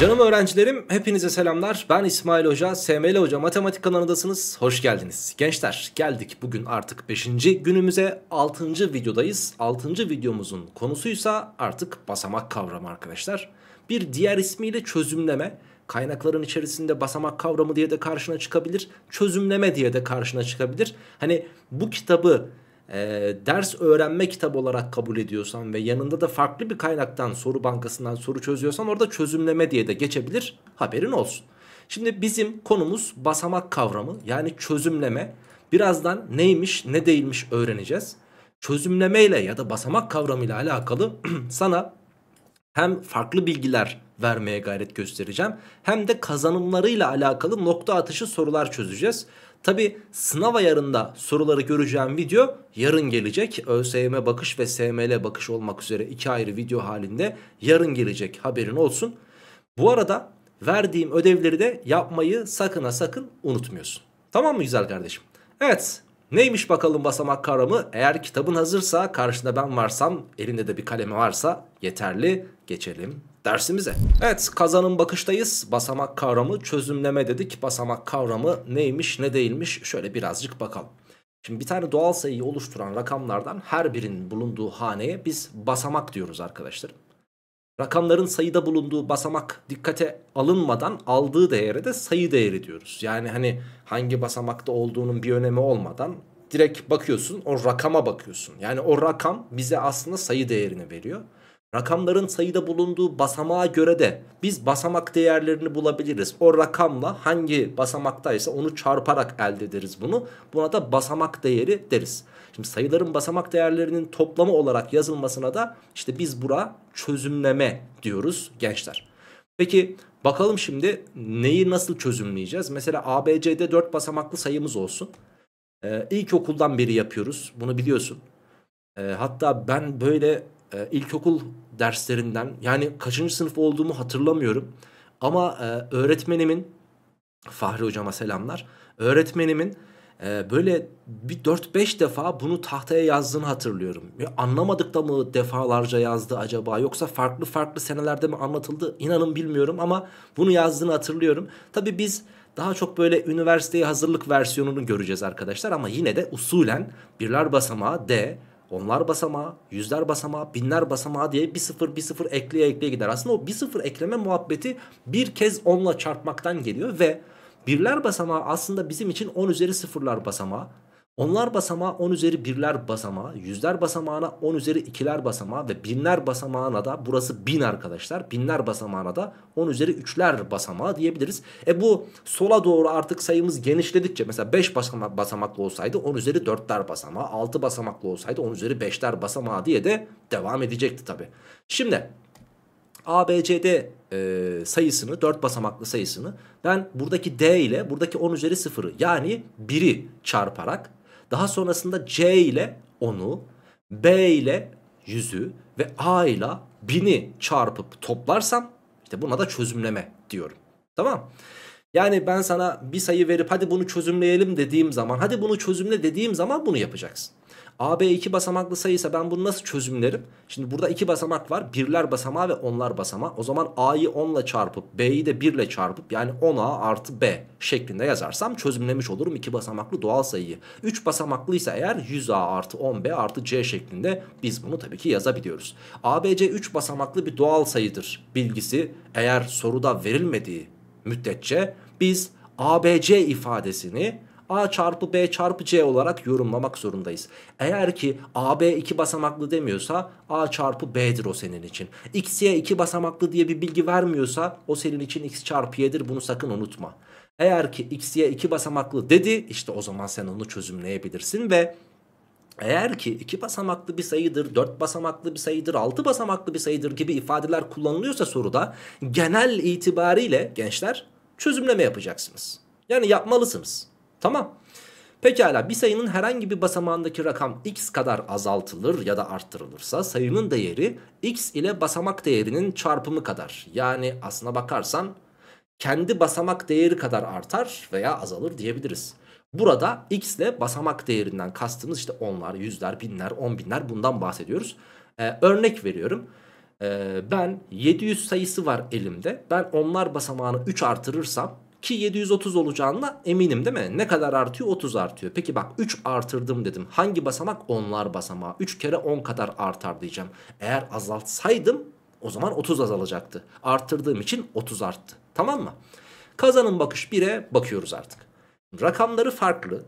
Canım öğrencilerim, hepinize selamlar. Ben İsmail Hoca, SML Hoca Matematik kanalındasınız. Hoş geldiniz. Gençler, geldik bugün artık 5. günümüze. 6. videodayız. 6. videomuzun konusuysa artık basamak kavramı arkadaşlar. Bir diğer ismiyle çözümleme. Kaynakların içerisinde basamak kavramı diye de karşına çıkabilir. Çözümleme diye de karşına çıkabilir. Hani bu kitabı e, ders öğrenme kitabı olarak kabul ediyorsan ve yanında da farklı bir kaynaktan soru bankasından soru çözüyorsan orada çözümleme diye de geçebilir haberin olsun. Şimdi bizim konumuz basamak kavramı yani çözümleme. Birazdan neymiş ne değilmiş öğreneceğiz. Çözümleme ile ya da basamak kavramı ile alakalı sana hem farklı bilgiler vermeye gayret göstereceğim hem de kazanımlarıyla alakalı nokta atışı sorular çözeceğiz. Tabi sınav ayarında soruları göreceğim video yarın gelecek. ÖSYM bakış ve SML bakış olmak üzere iki ayrı video halinde yarın gelecek haberin olsun. Bu arada verdiğim ödevleri de yapmayı sakın ha sakın unutmuyorsun. Tamam mı güzel kardeşim? Evet neymiş bakalım basamak kavramı? Eğer kitabın hazırsa karşında ben varsam elinde de bir kalemi varsa yeterli geçelim dersimize. Evet kazanın bakıştayız. Basamak kavramı çözümleme dedik. Basamak kavramı neymiş ne değilmiş şöyle birazcık bakalım. Şimdi bir tane doğal sayıyı oluşturan rakamlardan her birinin bulunduğu haneye biz basamak diyoruz arkadaşlar. Rakamların sayıda bulunduğu basamak dikkate alınmadan aldığı değere de sayı değeri diyoruz. Yani hani hangi basamakta olduğunun bir önemi olmadan direkt bakıyorsun o rakama bakıyorsun. Yani o rakam bize aslında sayı değerini veriyor. Rakamların sayıda bulunduğu basamağa göre de biz basamak değerlerini bulabiliriz. O rakamla hangi basamaktaysa onu çarparak elde ederiz bunu. Buna da basamak değeri deriz. Şimdi sayıların basamak değerlerinin toplamı olarak yazılmasına da işte biz bura çözümleme diyoruz gençler. Peki bakalım şimdi neyi nasıl çözümleyeceğiz? Mesela ABC'de 4 basamaklı sayımız olsun. Ee, ilkokuldan beri yapıyoruz bunu biliyorsun. Ee, hatta ben böyle e, ilkokul derslerinden yani kaçıncı sınıf olduğumu hatırlamıyorum. Ama e, öğretmenimin Fahri hocama selamlar. Öğretmenimin e, böyle bir 4-5 defa bunu tahtaya yazdığını hatırlıyorum. Ya, anlamadık da mı defalarca yazdı acaba yoksa farklı farklı senelerde mi anlatıldı inanın bilmiyorum ama bunu yazdığını hatırlıyorum. Tabi biz daha çok böyle üniversiteye hazırlık versiyonunu göreceğiz arkadaşlar ama yine de usulen birler basamağı D, onlar basamağı, yüzler basamağı, binler basamağı diye bir sıfır bir sıfır ekleye ekleye gider. Aslında o bir sıfır ekleme muhabbeti bir kez onla çarpmaktan geliyor ve birler basamağı aslında bizim için 10 üzeri sıfırlar basamağı. Onlar basamağı 10 üzeri birler basamağı, yüzler basamağına 10 üzeri ikiler basamağı ve binler basamağına da burası bin arkadaşlar. Binler basamağına da 10 üzeri üçler basamağı diyebiliriz. E bu sola doğru artık sayımız genişledikçe mesela 5 basamak basamaklı olsaydı 10 üzeri dörtler basamağı, 6 basamaklı olsaydı 10 üzeri beşler basamağı diye de devam edecekti tabi. Şimdi ABCD e, sayısını 4 basamaklı sayısını ben buradaki D ile buradaki 10 üzeri 0'ı yani 1'i çarparak daha sonrasında C ile onu, B ile yüzü ve A ile bini çarpıp toplarsam işte buna da çözümleme diyorum. Tamam Yani ben sana bir sayı verip hadi bunu çözümleyelim dediğim zaman hadi bunu çözümle dediğim zaman bunu yapacaksın. AB 2 basamaklı sayıysa ben bunu nasıl çözümlerim? Şimdi burada 2 basamak var. Birler basamağı ve onlar basamağı. O zaman A'yı 10 ile çarpıp B'yi de 1 ile çarpıp yani 10A artı B şeklinde yazarsam çözümlemiş olurum 2 basamaklı doğal sayıyı. 3 basamaklıysa eğer 100A artı 10B artı C şeklinde biz bunu tabii ki yazabiliyoruz. ABC 3 basamaklı bir doğal sayıdır bilgisi eğer soruda verilmediği müddetçe biz ABC ifadesini A çarpı B çarpı C olarak yorumlamak zorundayız. Eğer ki AB 2 basamaklı demiyorsa A çarpı B'dir o senin için. X'ye 2 basamaklı diye bir bilgi vermiyorsa o senin için X çarpı Y'dir bunu sakın unutma. Eğer ki X'ye 2 basamaklı dedi işte o zaman sen onu çözümleyebilirsin ve eğer ki 2 basamaklı bir sayıdır, 4 basamaklı bir sayıdır, 6 basamaklı bir sayıdır gibi ifadeler kullanılıyorsa soruda genel itibariyle gençler çözümleme yapacaksınız. Yani yapmalısınız. Tamam. Pekala bir sayının herhangi bir basamağındaki rakam x kadar azaltılır ya da arttırılırsa sayının değeri x ile basamak değerinin çarpımı kadar. Yani aslına bakarsan kendi basamak değeri kadar artar veya azalır diyebiliriz. Burada x ile basamak değerinden kastımız işte onlar, yüzler, binler, on binler bundan bahsediyoruz. Ee, örnek veriyorum. Ee, ben 700 sayısı var elimde. Ben onlar basamağını 3 artırırsam ki 730 olacağına eminim değil mi? Ne kadar artıyor? 30 artıyor. Peki bak 3 artırdım dedim. Hangi basamak? Onlar basamağı. 3 kere 10 kadar artar diyeceğim. Eğer azaltsaydım o zaman 30 azalacaktı. Artırdığım için 30 arttı. Tamam mı? Kazanın bakış 1'e bakıyoruz artık. Rakamları farklı.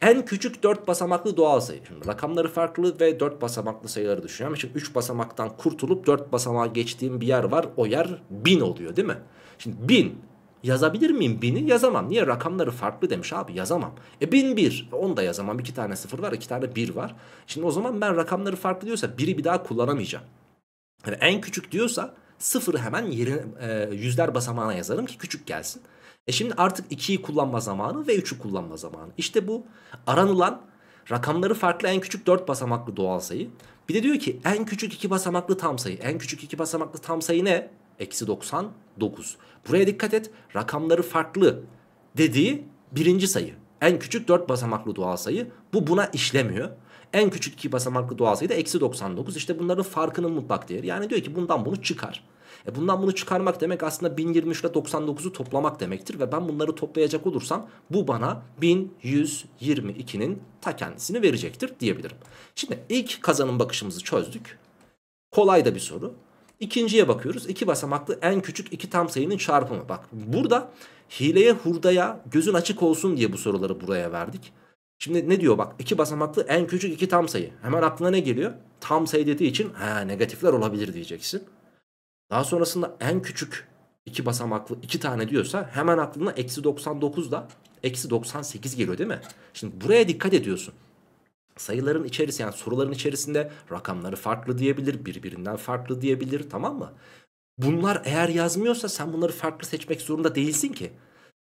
En küçük 4 basamaklı doğal sayı. Şimdi rakamları farklı ve 4 basamaklı sayıları düşünüyorum. Şimdi 3 basamaktan kurtulup 4 basamağa geçtiğim bir yer var. O yer 1000 oluyor değil mi? Şimdi 1000 Yazabilir miyim bini? Yazamam. Niye? Rakamları farklı demiş abi yazamam. E bin bir. Onu da yazamam. İki tane sıfır var iki tane bir var. Şimdi o zaman ben rakamları farklı diyorsa biri bir daha kullanamayacağım. Yani en küçük diyorsa sıfırı hemen yerine, e, yüzler basamağına yazarım ki küçük gelsin. E şimdi artık 2'yi kullanma zamanı ve 3'ü kullanma zamanı. İşte bu aranılan rakamları farklı en küçük 4 basamaklı doğal sayı. Bir de diyor ki en küçük 2 basamaklı tam sayı. En küçük 2 basamaklı tam sayı ne? Eksi 99. Buraya dikkat et rakamları farklı dediği birinci sayı. En küçük 4 basamaklı doğal sayı. Bu buna işlemiyor. En küçük 2 basamaklı doğal sayı da eksi 99. İşte bunların farkının mutlak değeri. Yani diyor ki bundan bunu çıkar. E bundan bunu çıkarmak demek aslında 1023 ile 99'u toplamak demektir. Ve ben bunları toplayacak olursam bu bana 1122'nin ta kendisini verecektir diyebilirim. Şimdi ilk kazanım bakışımızı çözdük. Kolay da bir soru. İkinciye bakıyoruz. İki basamaklı en küçük iki tam sayının çarpımı. Bak burada hileye hurdaya gözün açık olsun diye bu soruları buraya verdik. Şimdi ne diyor bak iki basamaklı en küçük iki tam sayı. Hemen aklına ne geliyor? Tam sayı dediği için ha, negatifler olabilir diyeceksin. Daha sonrasında en küçük iki basamaklı iki tane diyorsa hemen aklına eksi 99 da eksi 98 geliyor değil mi? Şimdi buraya dikkat ediyorsun sayıların içerisinde yani soruların içerisinde rakamları farklı diyebilir, birbirinden farklı diyebilir tamam mı? Bunlar eğer yazmıyorsa sen bunları farklı seçmek zorunda değilsin ki.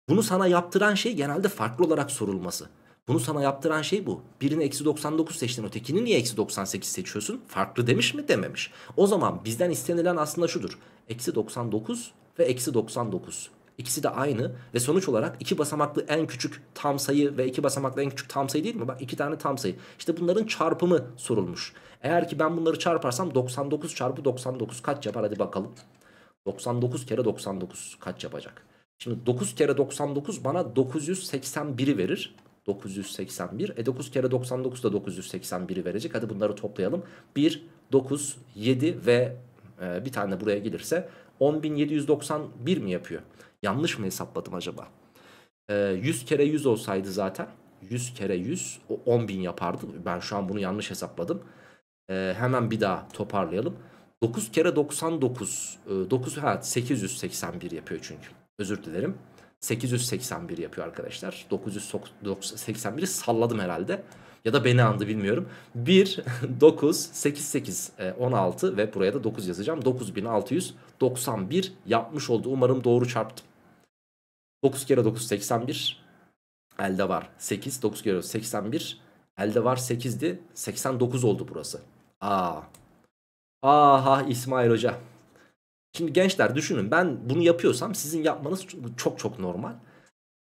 Bunu sana yaptıran şey genelde farklı olarak sorulması. Bunu sana yaptıran şey bu. Birini eksi 99 seçtin ötekini niye eksi 98 seçiyorsun? Farklı demiş mi dememiş. O zaman bizden istenilen aslında şudur. Eksi 99 ve eksi 99. İkisi de aynı ve sonuç olarak iki basamaklı en küçük tam sayı ve iki basamaklı en küçük tam sayı değil mi? Bak iki tane tam sayı. İşte bunların çarpımı sorulmuş. Eğer ki ben bunları çarparsam 99 çarpı 99 kaç yapar hadi bakalım. 99 kere 99 kaç yapacak? Şimdi 9 kere 99 bana 981'i verir. 981. E 9 kere 99 da 981'i verecek. Hadi bunları toplayalım. 1, 9, 7 ve e, bir tane buraya gelirse 10.791 mi yapıyor? Yanlış mı hesapladım acaba? E, ee, 100 kere 100 olsaydı zaten 100 kere 100 o 10 bin yapardı. Ben şu an bunu yanlış hesapladım. E, hemen bir daha toparlayalım. 9 kere 99 e, 9 ha 881 yapıyor çünkü. Özür dilerim. 881 yapıyor arkadaşlar. 981'i salladım herhalde. Ya da beni andı bilmiyorum. 1, 9, 8, 8, 16 ve buraya da 9 yazacağım. 9691 yapmış oldu. Umarım doğru çarptım. 9 kere 9 81. Elde var 8. 9 kere 81. Elde var 8'di. 89 oldu burası. Aa. Aha İsmail Hoca. Şimdi gençler düşünün ben bunu yapıyorsam sizin yapmanız çok çok normal.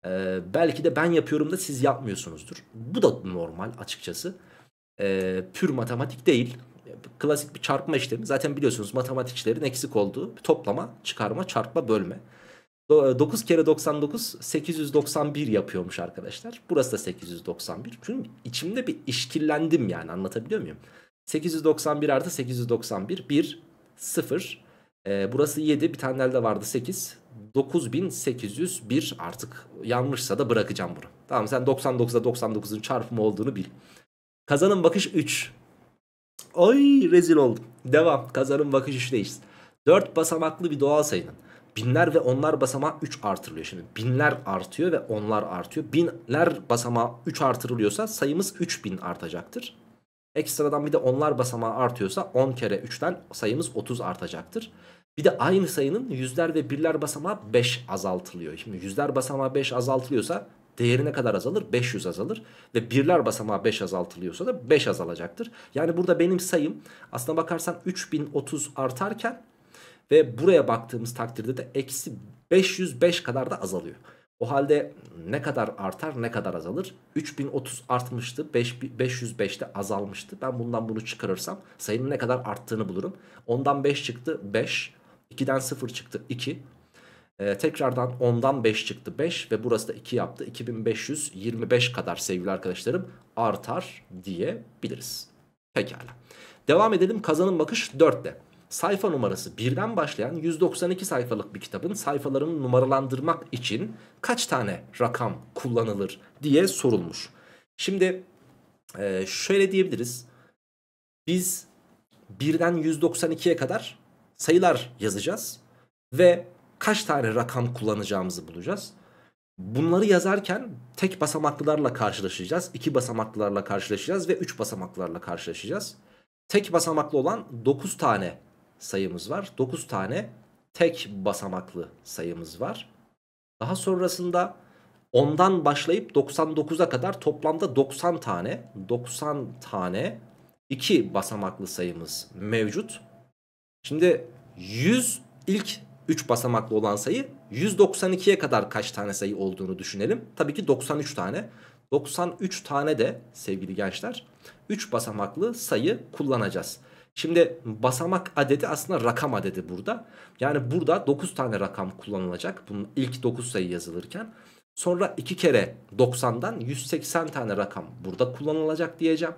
Ee, belki de ben yapıyorum da siz yapmıyorsunuzdur. Bu da normal açıkçası. Ee, pür matematik değil. Klasik bir çarpma işlemi. Zaten biliyorsunuz matematikçilerin eksik olduğu toplama, çıkarma, çarpma, bölme. 9 e, kere 99 891 yapıyormuş arkadaşlar. Burası da 891. Çünkü içimde bir işkillendim yani anlatabiliyor muyum? 891 artı 891 1 0 ee, burası 7 bir tane elde vardı 8 9801 artık yanlışsa da bırakacağım bunu. Tamam sen 99'a 99'un çarpımı olduğunu bil. Kazanın bakış 3. Ay rezil oldum. Devam. Kazanın bakış 3'teyiz. 4 basamaklı bir doğal sayının Binler ve onlar basamağı 3 artırılıyor. Şimdi binler artıyor ve onlar artıyor. Binler basamağı 3 artırılıyorsa sayımız 3000 artacaktır. Ekstradan bir de onlar basamağı artıyorsa 10 kere 3'ten sayımız 30 artacaktır. Bir de aynı sayının yüzler ve birler basamağı 5 azaltılıyor. Şimdi yüzler basamağı 5 azaltılıyorsa değerine kadar azalır 500 azalır ve birler basamağı 5 azaltılıyorsa da 5 azalacaktır. Yani burada benim sayım aslına bakarsan 3030 artarken ve buraya baktığımız takdirde de eksi 505 kadar da azalıyor. O halde ne kadar artar ne kadar azalır? 3030 artmıştı 505'te azalmıştı. Ben bundan bunu çıkarırsam sayının ne kadar arttığını bulurum. Ondan 5 çıktı 5. 2'den 0 çıktı 2. Ee, tekrardan 10'dan 5 çıktı 5 ve burası da 2 yaptı. 2525 kadar sevgili arkadaşlarım artar diyebiliriz. Pekala. Devam edelim Kazanın bakış 4'te sayfa numarası birden başlayan 192 sayfalık bir kitabın sayfalarını numaralandırmak için kaç tane rakam kullanılır diye sorulmuş. Şimdi e, şöyle diyebiliriz. Biz birden 192'ye kadar sayılar yazacağız ve kaç tane rakam kullanacağımızı bulacağız. Bunları yazarken tek basamaklılarla karşılaşacağız, iki basamaklılarla karşılaşacağız ve üç basamaklılarla karşılaşacağız. Tek basamaklı olan 9 tane sayımız var. 9 tane tek basamaklı sayımız var. Daha sonrasında 10'dan başlayıp 99'a kadar toplamda 90 tane 90 tane 2 basamaklı sayımız mevcut. Şimdi 100 ilk 3 basamaklı olan sayı 192'ye kadar kaç tane sayı olduğunu düşünelim. Tabii ki 93 tane. 93 tane de sevgili gençler 3 basamaklı sayı kullanacağız. Şimdi basamak adedi aslında rakam adedi burada. Yani burada 9 tane rakam kullanılacak. Bunun ilk 9 sayı yazılırken. Sonra 2 kere 90'dan 180 tane rakam burada kullanılacak diyeceğim.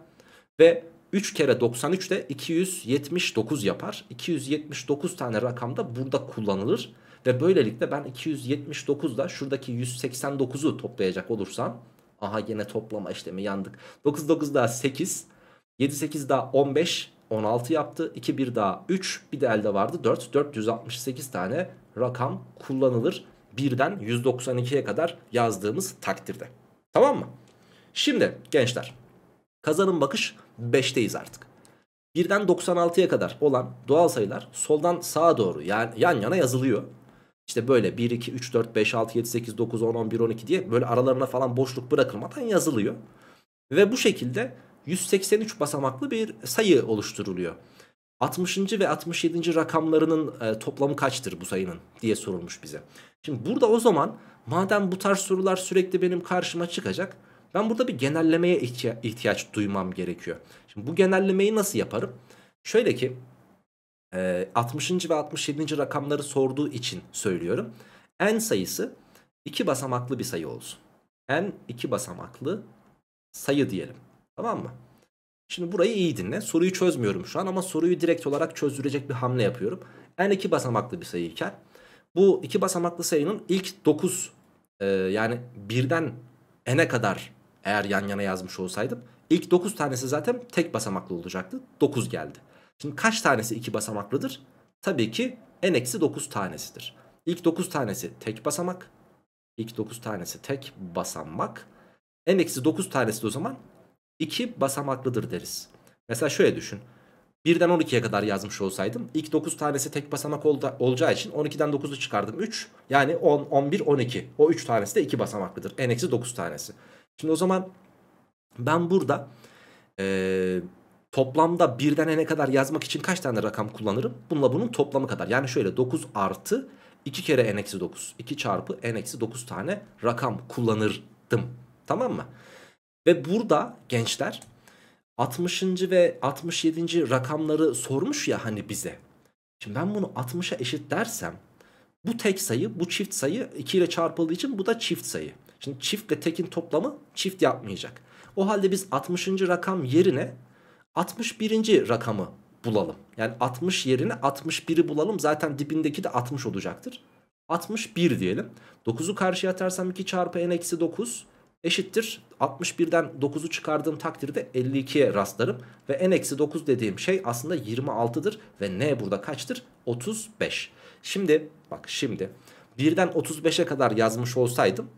Ve 3 kere 93 de 279 yapar. 279 tane rakam da burada kullanılır. Ve böylelikle ben da şuradaki 189'u toplayacak olursam. Aha yine toplama işlemi yandık. 9 9 daha 8. 7 8 daha 15. 16 yaptı. 2 bir daha 3 bir de elde vardı 4. 468 tane rakam kullanılır. 1'den 192'ye kadar yazdığımız takdirde. Tamam mı? Şimdi gençler kazanın bakış 5'teyiz artık. 1'den 96'ya kadar olan doğal sayılar soldan sağa doğru yani yan yana yazılıyor. İşte böyle 1, 2, 3, 4, 5, 6, 7, 8, 9, 10, 11, 12 diye böyle aralarına falan boşluk bırakılmadan yazılıyor. Ve bu şekilde 183 basamaklı bir sayı oluşturuluyor. 60. ve 67. rakamlarının e, toplamı kaçtır bu sayının diye sorulmuş bize. Şimdi burada o zaman madem bu tarz sorular sürekli benim karşıma çıkacak ben burada bir genellemeye ihtiya ihtiyaç duymam gerekiyor. Şimdi bu genellemeyi nasıl yaparım? Şöyle ki e, 60. ve 67. rakamları sorduğu için söylüyorum. N sayısı 2 basamaklı bir sayı olsun. N 2 basamaklı sayı diyelim. Tamam mı? Şimdi burayı iyi dinle. Soruyu çözmüyorum şu an ama soruyu direkt olarak çözdürecek bir hamle yapıyorum. En iki basamaklı bir sayı bu iki basamaklı sayının ilk 9 e, yani birden n'e kadar eğer yan yana yazmış olsaydım ilk 9 tanesi zaten tek basamaklı olacaktı. 9 geldi. Şimdi kaç tanesi iki basamaklıdır? Tabii ki n-9 tanesidir. İlk 9 tanesi tek basamak. İlk 9 tanesi tek basamak. n-9 tanesi de o zaman 2 basamaklıdır deriz. Mesela şöyle düşün. 1'den 12'ye kadar yazmış olsaydım ilk 9 tanesi tek basamak ol olacağı için 12'den 9'u çıkardım 3. Yani 10, 11, 12. O 3 tanesi de 2 basamaklıdır. N-9 tanesi. Şimdi o zaman ben burada e, toplamda 1'den n'e kadar yazmak için kaç tane rakam kullanırım? Bununla bunun toplamı kadar. Yani şöyle 9 artı 2 kere n-9. 2 çarpı n-9 tane rakam kullanırdım. Tamam mı? Ve burada gençler 60. ve 67. rakamları sormuş ya hani bize. Şimdi ben bunu 60'a eşit dersem bu tek sayı, bu çift sayı 2 ile çarpıldığı için bu da çift sayı. Şimdi çift ve tekin toplamı çift yapmayacak. O halde biz 60. rakam yerine 61. rakamı bulalım. Yani 60 yerine 61'i bulalım. Zaten dibindeki de 60 olacaktır. 61 diyelim. 9'u karşıya atarsam 2 çarpı n eksi 9 eşittir 61'den 9'u çıkardığım takdirde 52'ye rastlarım ve n-9 dediğim şey aslında 26'dır ve n burada kaçtır 35 şimdi bak şimdi 1'den 35'e kadar yazmış olsaydım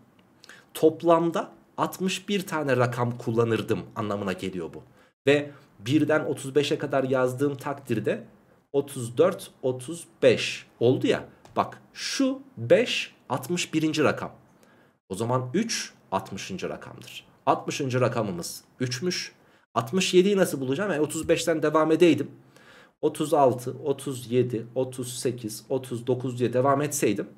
toplamda 61 tane rakam kullanırdım anlamına geliyor bu ve 1'den 35'e kadar yazdığım takdirde 34 35 oldu ya bak şu 5 61. rakam o zaman 3 60. rakamdır. 60. rakamımız 3'müş. 67'yi nasıl bulacağım? Yani 35'ten devam edeydim. 36, 37, 38, 39 diye devam etseydim.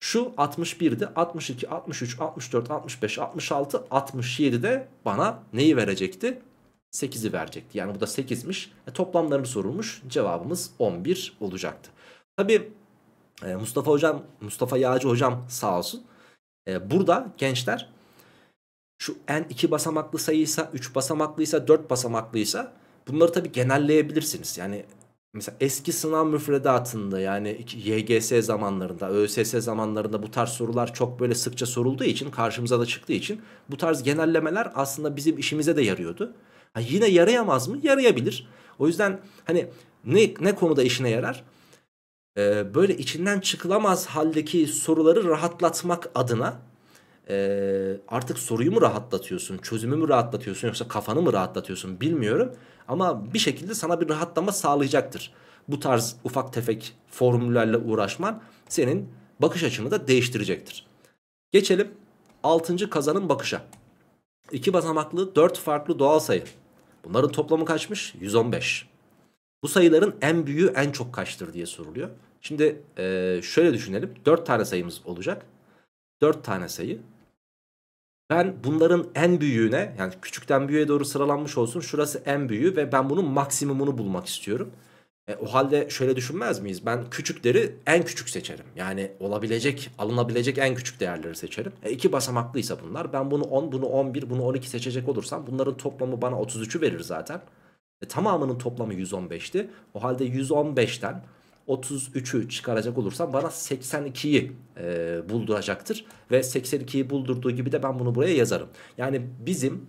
Şu 61'di. 62, 63, 64, 65, 66, 67'de bana neyi verecekti? 8'i verecekti. Yani bu da 8'miş. E, toplamlarını sorulmuş. Cevabımız 11 olacaktı. Tabi e, Mustafa hocam, Mustafa Yağcı hocam sağ olsun. E, burada gençler şu n 2 basamaklı sayıysa, 3 basamaklıysa, 4 basamaklıysa bunları tabi genelleyebilirsiniz. Yani mesela eski sınav müfredatında yani YGS zamanlarında, ÖSS zamanlarında bu tarz sorular çok böyle sıkça sorulduğu için, karşımıza da çıktığı için bu tarz genellemeler aslında bizim işimize de yarıyordu. Ha yine yarayamaz mı? Yarayabilir. O yüzden hani ne, ne konuda işine yarar? Ee, böyle içinden çıkılamaz haldeki soruları rahatlatmak adına e, artık soruyu mu rahatlatıyorsun, çözümü mü rahatlatıyorsun yoksa kafanı mı rahatlatıyorsun bilmiyorum. Ama bir şekilde sana bir rahatlama sağlayacaktır. Bu tarz ufak tefek formüllerle uğraşman senin bakış açını da değiştirecektir. Geçelim 6. kazanın bakışa. 2 basamaklı 4 farklı doğal sayı. Bunların toplamı kaçmış? 115. Bu sayıların en büyüğü en çok kaçtır diye soruluyor. Şimdi şöyle düşünelim. 4 tane sayımız olacak. 4 tane sayı. Ben bunların en büyüğüne yani küçükten büyüğe doğru sıralanmış olsun. Şurası en büyüğü ve ben bunun maksimumunu bulmak istiyorum. E, o halde şöyle düşünmez miyiz? Ben küçükleri en küçük seçerim. Yani olabilecek, alınabilecek en küçük değerleri seçerim. E, iki basamaklıysa bunlar. Ben bunu 10, bunu 11, bunu 12 seçecek olursam bunların toplamı bana 33'ü verir zaten. E, tamamının toplamı 115'ti. O halde 115'ten 33'ü çıkaracak olursam bana 82'yi e, bulduracaktır. Ve 82'yi buldurduğu gibi de ben bunu buraya yazarım. Yani bizim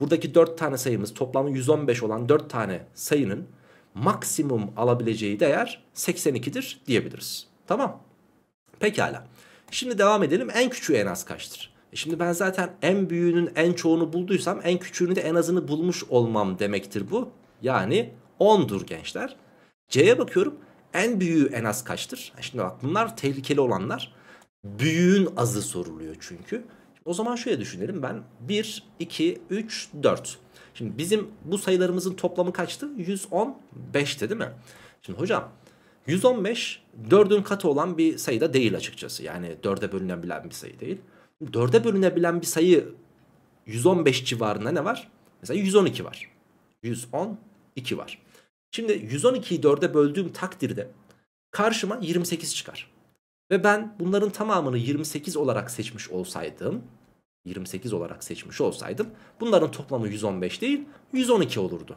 buradaki 4 tane sayımız toplamı 115 olan 4 tane sayının maksimum alabileceği değer 82'dir diyebiliriz. Tamam. Pekala. Şimdi devam edelim. En küçüğü en az kaçtır? E şimdi ben zaten en büyüğünün en çoğunu bulduysam en küçüğünü de en azını bulmuş olmam demektir bu. Yani 10'dur gençler. C'ye bakıyorum. En büyüğü en az kaçtır? Şimdi bak bunlar tehlikeli olanlar. Büyüğün azı soruluyor çünkü. O zaman şöyle düşünelim ben 1, 2, 3, 4. Şimdi bizim bu sayılarımızın toplamı kaçtı? 115'ti değil mi? Şimdi hocam 115 4'ün katı olan bir sayı da değil açıkçası. Yani 4'e bölünebilen bir sayı değil. 4'e bölünebilen bir sayı 115 civarında ne var? Mesela 112 var. 112 var. Şimdi 112'yi 4'e böldüğüm takdirde karşıma 28 çıkar. Ve ben bunların tamamını 28 olarak seçmiş olsaydım 28 olarak seçmiş olsaydım bunların toplamı 115 değil 112 olurdu.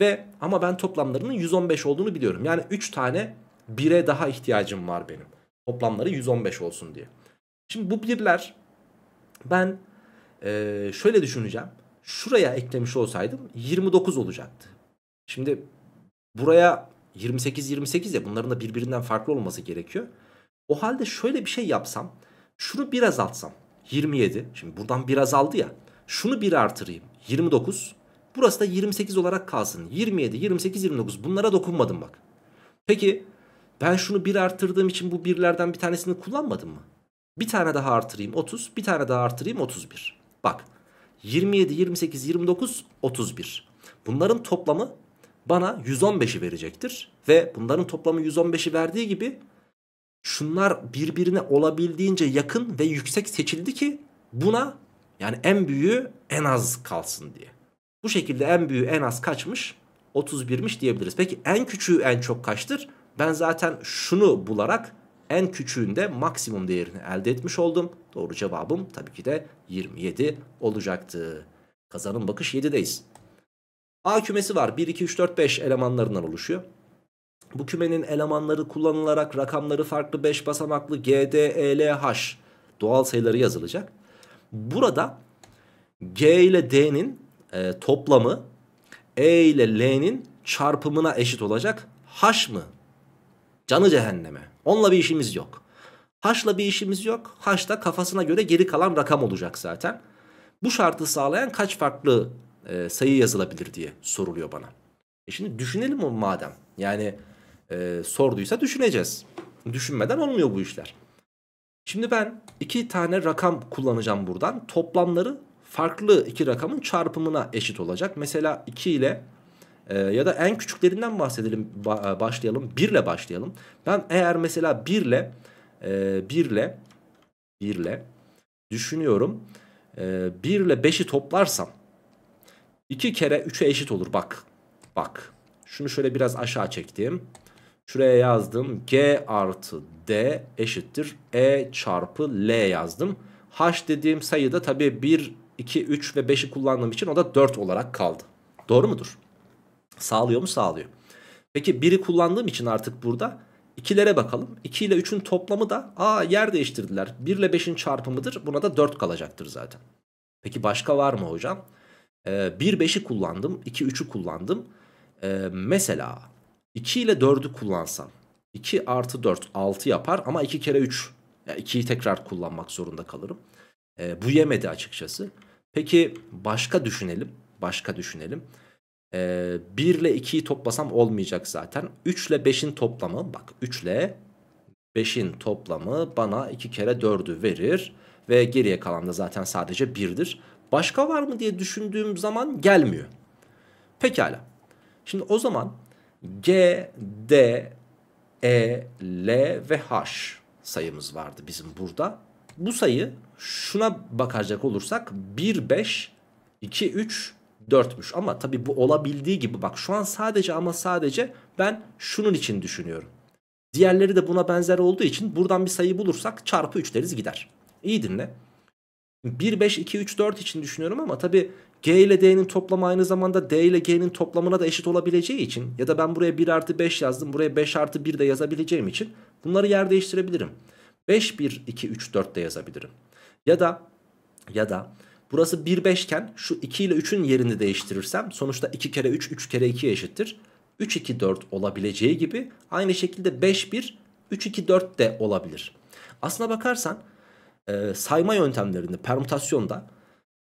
Ve ama ben toplamlarının 115 olduğunu biliyorum. Yani 3 tane 1'e daha ihtiyacım var benim. Toplamları 115 olsun diye. Şimdi bu birler ben e, şöyle düşüneceğim. Şuraya eklemiş olsaydım 29 olacaktı. Şimdi Buraya 28-28 ya bunların da birbirinden farklı olması gerekiyor. O halde şöyle bir şey yapsam. Şunu bir alsam, 27. Şimdi buradan bir azaldı ya. Şunu bir artırayım. 29. Burası da 28 olarak kalsın. 27, 28, 29. Bunlara dokunmadım bak. Peki ben şunu bir artırdığım için bu birlerden bir tanesini kullanmadım mı? Bir tane daha artırayım 30. Bir tane daha artırayım 31. Bak 27, 28, 29, 31. Bunların toplamı bana 115'i verecektir. Ve bunların toplamı 115'i verdiği gibi şunlar birbirine olabildiğince yakın ve yüksek seçildi ki buna yani en büyüğü en az kalsın diye. Bu şekilde en büyüğü en az kaçmış? 31'miş diyebiliriz. Peki en küçüğü en çok kaçtır? Ben zaten şunu bularak en küçüğünde maksimum değerini elde etmiş oldum. Doğru cevabım tabii ki de 27 olacaktı. Kazanın bakış 7'deyiz. A kümesi var 1, 2, 3, 4, 5 elemanlarından oluşuyor. Bu kümenin elemanları kullanılarak rakamları farklı 5 basamaklı G, D, E, L, H doğal sayıları yazılacak. Burada G ile D'nin e, toplamı E ile L'nin çarpımına eşit olacak. H mı? Canı cehenneme. Onunla bir işimiz yok. H'la bir işimiz yok. H da kafasına göre geri kalan rakam olacak zaten. Bu şartı sağlayan kaç farklı e, sayı yazılabilir diye soruluyor bana. E şimdi düşünelim o madem. Yani e, sorduysa düşüneceğiz. Düşünmeden olmuyor bu işler. Şimdi ben iki tane rakam kullanacağım buradan. Toplamları farklı iki rakamın çarpımına eşit olacak. Mesela 2 ile e, ya da en küçüklerinden bahsedelim ba e, başlayalım. 1 ile başlayalım. Ben eğer mesela 1 ile e, 1 ile 1 ile düşünüyorum. E, 1 ile 5'i toplarsam 2 kere 3'e eşit olur bak. Bak. Şunu şöyle biraz aşağı çektim. Şuraya yazdım. G artı D eşittir. E çarpı L yazdım. H dediğim sayıda tabii 1, 2, 3 ve 5'i kullandığım için o da 4 olarak kaldı. Doğru mudur? Sağlıyor mu? Sağlıyor. Peki 1'i kullandığım için artık burada 2'lere bakalım. 2 ile 3'ün toplamı da aa yer değiştirdiler. 1 ile 5'in çarpımıdır. Buna da 4 kalacaktır zaten. Peki başka var mı hocam? 1-5'i ee, kullandım. 2-3'ü kullandım. Ee, mesela 2 ile 4'ü kullansam. 2 artı 4 6 yapar ama 2 kere 3. Yani 2'yi tekrar kullanmak zorunda kalırım. Ee, bu yemedi açıkçası. Peki başka düşünelim. Başka düşünelim. Ee, 1 ile 2'yi toplasam olmayacak zaten. 3 ile 5'in toplamı bak 3 ile 5'in toplamı bana 2 kere 4'ü verir. Ve geriye kalan da zaten sadece 1'dir. Başka var mı diye düşündüğüm zaman gelmiyor. Pekala. Şimdi o zaman G, D, E, L ve H sayımız vardı bizim burada. Bu sayı şuna bakacak olursak 1, 5, 2, 3, 4'müş. Ama tabi bu olabildiği gibi bak şu an sadece ama sadece ben şunun için düşünüyorum. Diğerleri de buna benzer olduğu için buradan bir sayı bulursak çarpı 3 deriz gider. İyi dinle. 1, 5, 2, 3, 4 için düşünüyorum ama tabi G ile D'nin toplamı aynı zamanda D ile G'nin toplamına da eşit olabileceği için ya da ben buraya 1 artı 5 yazdım buraya 5 artı 1 de yazabileceğim için bunları yer değiştirebilirim. 5, 1, 2, 3, 4 de yazabilirim. Ya da ya da burası 1, 5 iken şu 2 ile 3'ün yerini değiştirirsem sonuçta 2 kere 3, 3 kere 2 eşittir. 3, 2, 4 olabileceği gibi aynı şekilde 5, 1, 3, 2, 4 de olabilir. Aslına bakarsan e, sayma yöntemlerinde, permütasyonda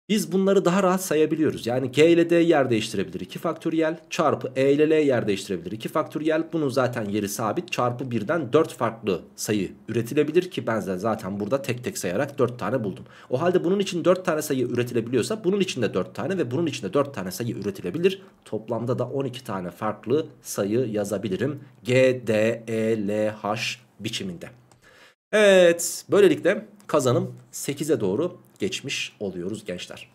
biz bunları daha rahat sayabiliyoruz. Yani G ile D yer değiştirebilir 2 faktöriyel çarpı E ile L yer değiştirebilir 2 faktöriyel. Bunun zaten yeri sabit çarpı birden 4 farklı sayı üretilebilir ki ben zaten burada tek tek sayarak 4 tane buldum. O halde bunun için 4 tane sayı üretilebiliyorsa bunun için de 4 tane ve bunun için de 4 tane sayı üretilebilir. Toplamda da 12 tane farklı sayı yazabilirim. G, D, E, L, H biçiminde. Evet böylelikle kazanım 8'e doğru geçmiş oluyoruz gençler.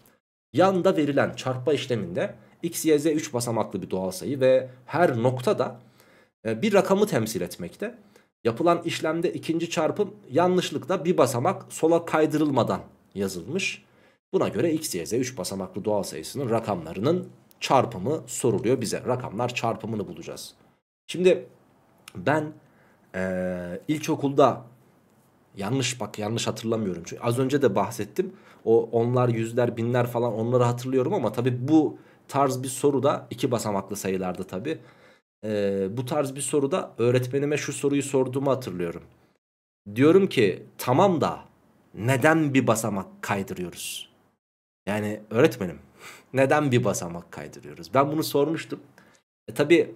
Yanda verilen çarpma işleminde x, y, z 3 basamaklı bir doğal sayı ve her noktada e, bir rakamı temsil etmekte. Yapılan işlemde ikinci çarpım yanlışlıkla bir basamak sola kaydırılmadan yazılmış. Buna göre x, y, z 3 basamaklı doğal sayısının rakamlarının çarpımı soruluyor bize. Rakamlar çarpımını bulacağız. Şimdi ben e, ilkokulda Yanlış bak yanlış hatırlamıyorum. Çünkü az önce de bahsettim. O onlar, yüzler, binler falan onları hatırlıyorum ama tabii bu tarz bir soru da iki basamaklı sayılarda tabii. Ee, bu tarz bir soruda öğretmenime şu soruyu sorduğumu hatırlıyorum. Diyorum ki tamam da neden bir basamak kaydırıyoruz? Yani öğretmenim neden bir basamak kaydırıyoruz? Ben bunu sormuştum. E, tabii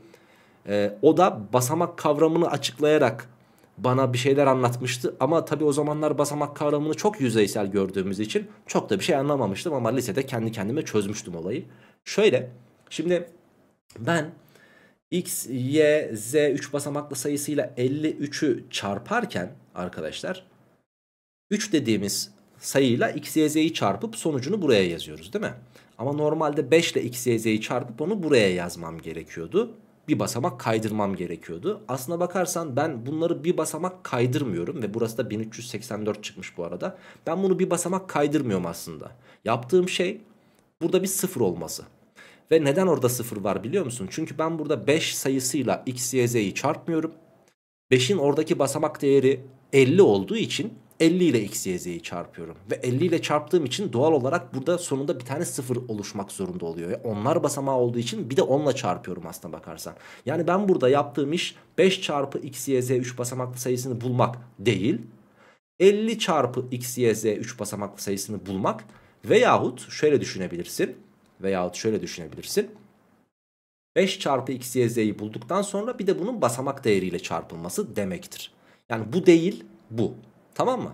e, o da basamak kavramını açıklayarak bana bir şeyler anlatmıştı ama tabii o zamanlar basamak kavramını çok yüzeysel gördüğümüz için çok da bir şey anlamamıştım ama lisede kendi kendime çözmüştüm olayı. Şöyle şimdi ben x, y, z 3 basamaklı sayısıyla 53'ü çarparken arkadaşlar 3 dediğimiz sayıyla x, y, z'yi çarpıp sonucunu buraya yazıyoruz değil mi? Ama normalde 5 ile x, y, z'yi çarpıp onu buraya yazmam gerekiyordu bir basamak kaydırmam gerekiyordu. Aslına bakarsan ben bunları bir basamak kaydırmıyorum ve burası da 1384 çıkmış bu arada. Ben bunu bir basamak kaydırmıyorum aslında. Yaptığım şey burada bir sıfır olması. Ve neden orada sıfır var biliyor musun? Çünkü ben burada 5 sayısıyla x, y, z'yi çarpmıyorum. 5'in oradaki basamak değeri 50 olduğu için 50 ile x, y, z'yi çarpıyorum. Ve 50 ile çarptığım için doğal olarak burada sonunda bir tane sıfır oluşmak zorunda oluyor. Yani onlar basamağı olduğu için bir de 10 çarpıyorum aslına bakarsan. Yani ben burada yaptığım iş 5 çarpı x, y, z 3 basamaklı sayısını bulmak değil. 50 çarpı x, y, z 3 basamaklı sayısını bulmak veyahut şöyle düşünebilirsin. Veyahut şöyle düşünebilirsin. 5 çarpı x, y, z'yi bulduktan sonra bir de bunun basamak değeriyle çarpılması demektir. Yani bu değil bu. Tamam mı?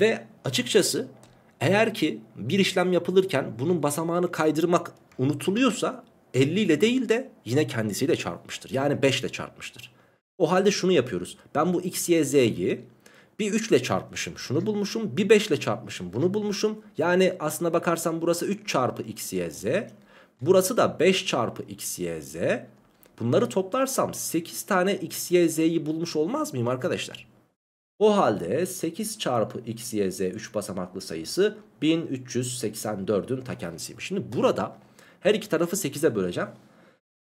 Ve açıkçası eğer ki bir işlem yapılırken bunun basamağını kaydırmak unutuluyorsa 50 ile değil de yine kendisiyle çarpmıştır. Yani 5 ile çarpmıştır. O halde şunu yapıyoruz. Ben bu x, y, z'yi bir 3 ile çarpmışım şunu bulmuşum. Bir 5 ile çarpmışım bunu bulmuşum. Yani aslına bakarsan burası 3 çarpı x, y, z. Burası da 5 çarpı x, y, z. Bunları toplarsam 8 tane x, y, z'yi bulmuş olmaz mıyım arkadaşlar? O halde 8 çarpı x, y, z 3 basamaklı sayısı 1384'ün ta kendisiymiş. Şimdi burada her iki tarafı 8'e böleceğim.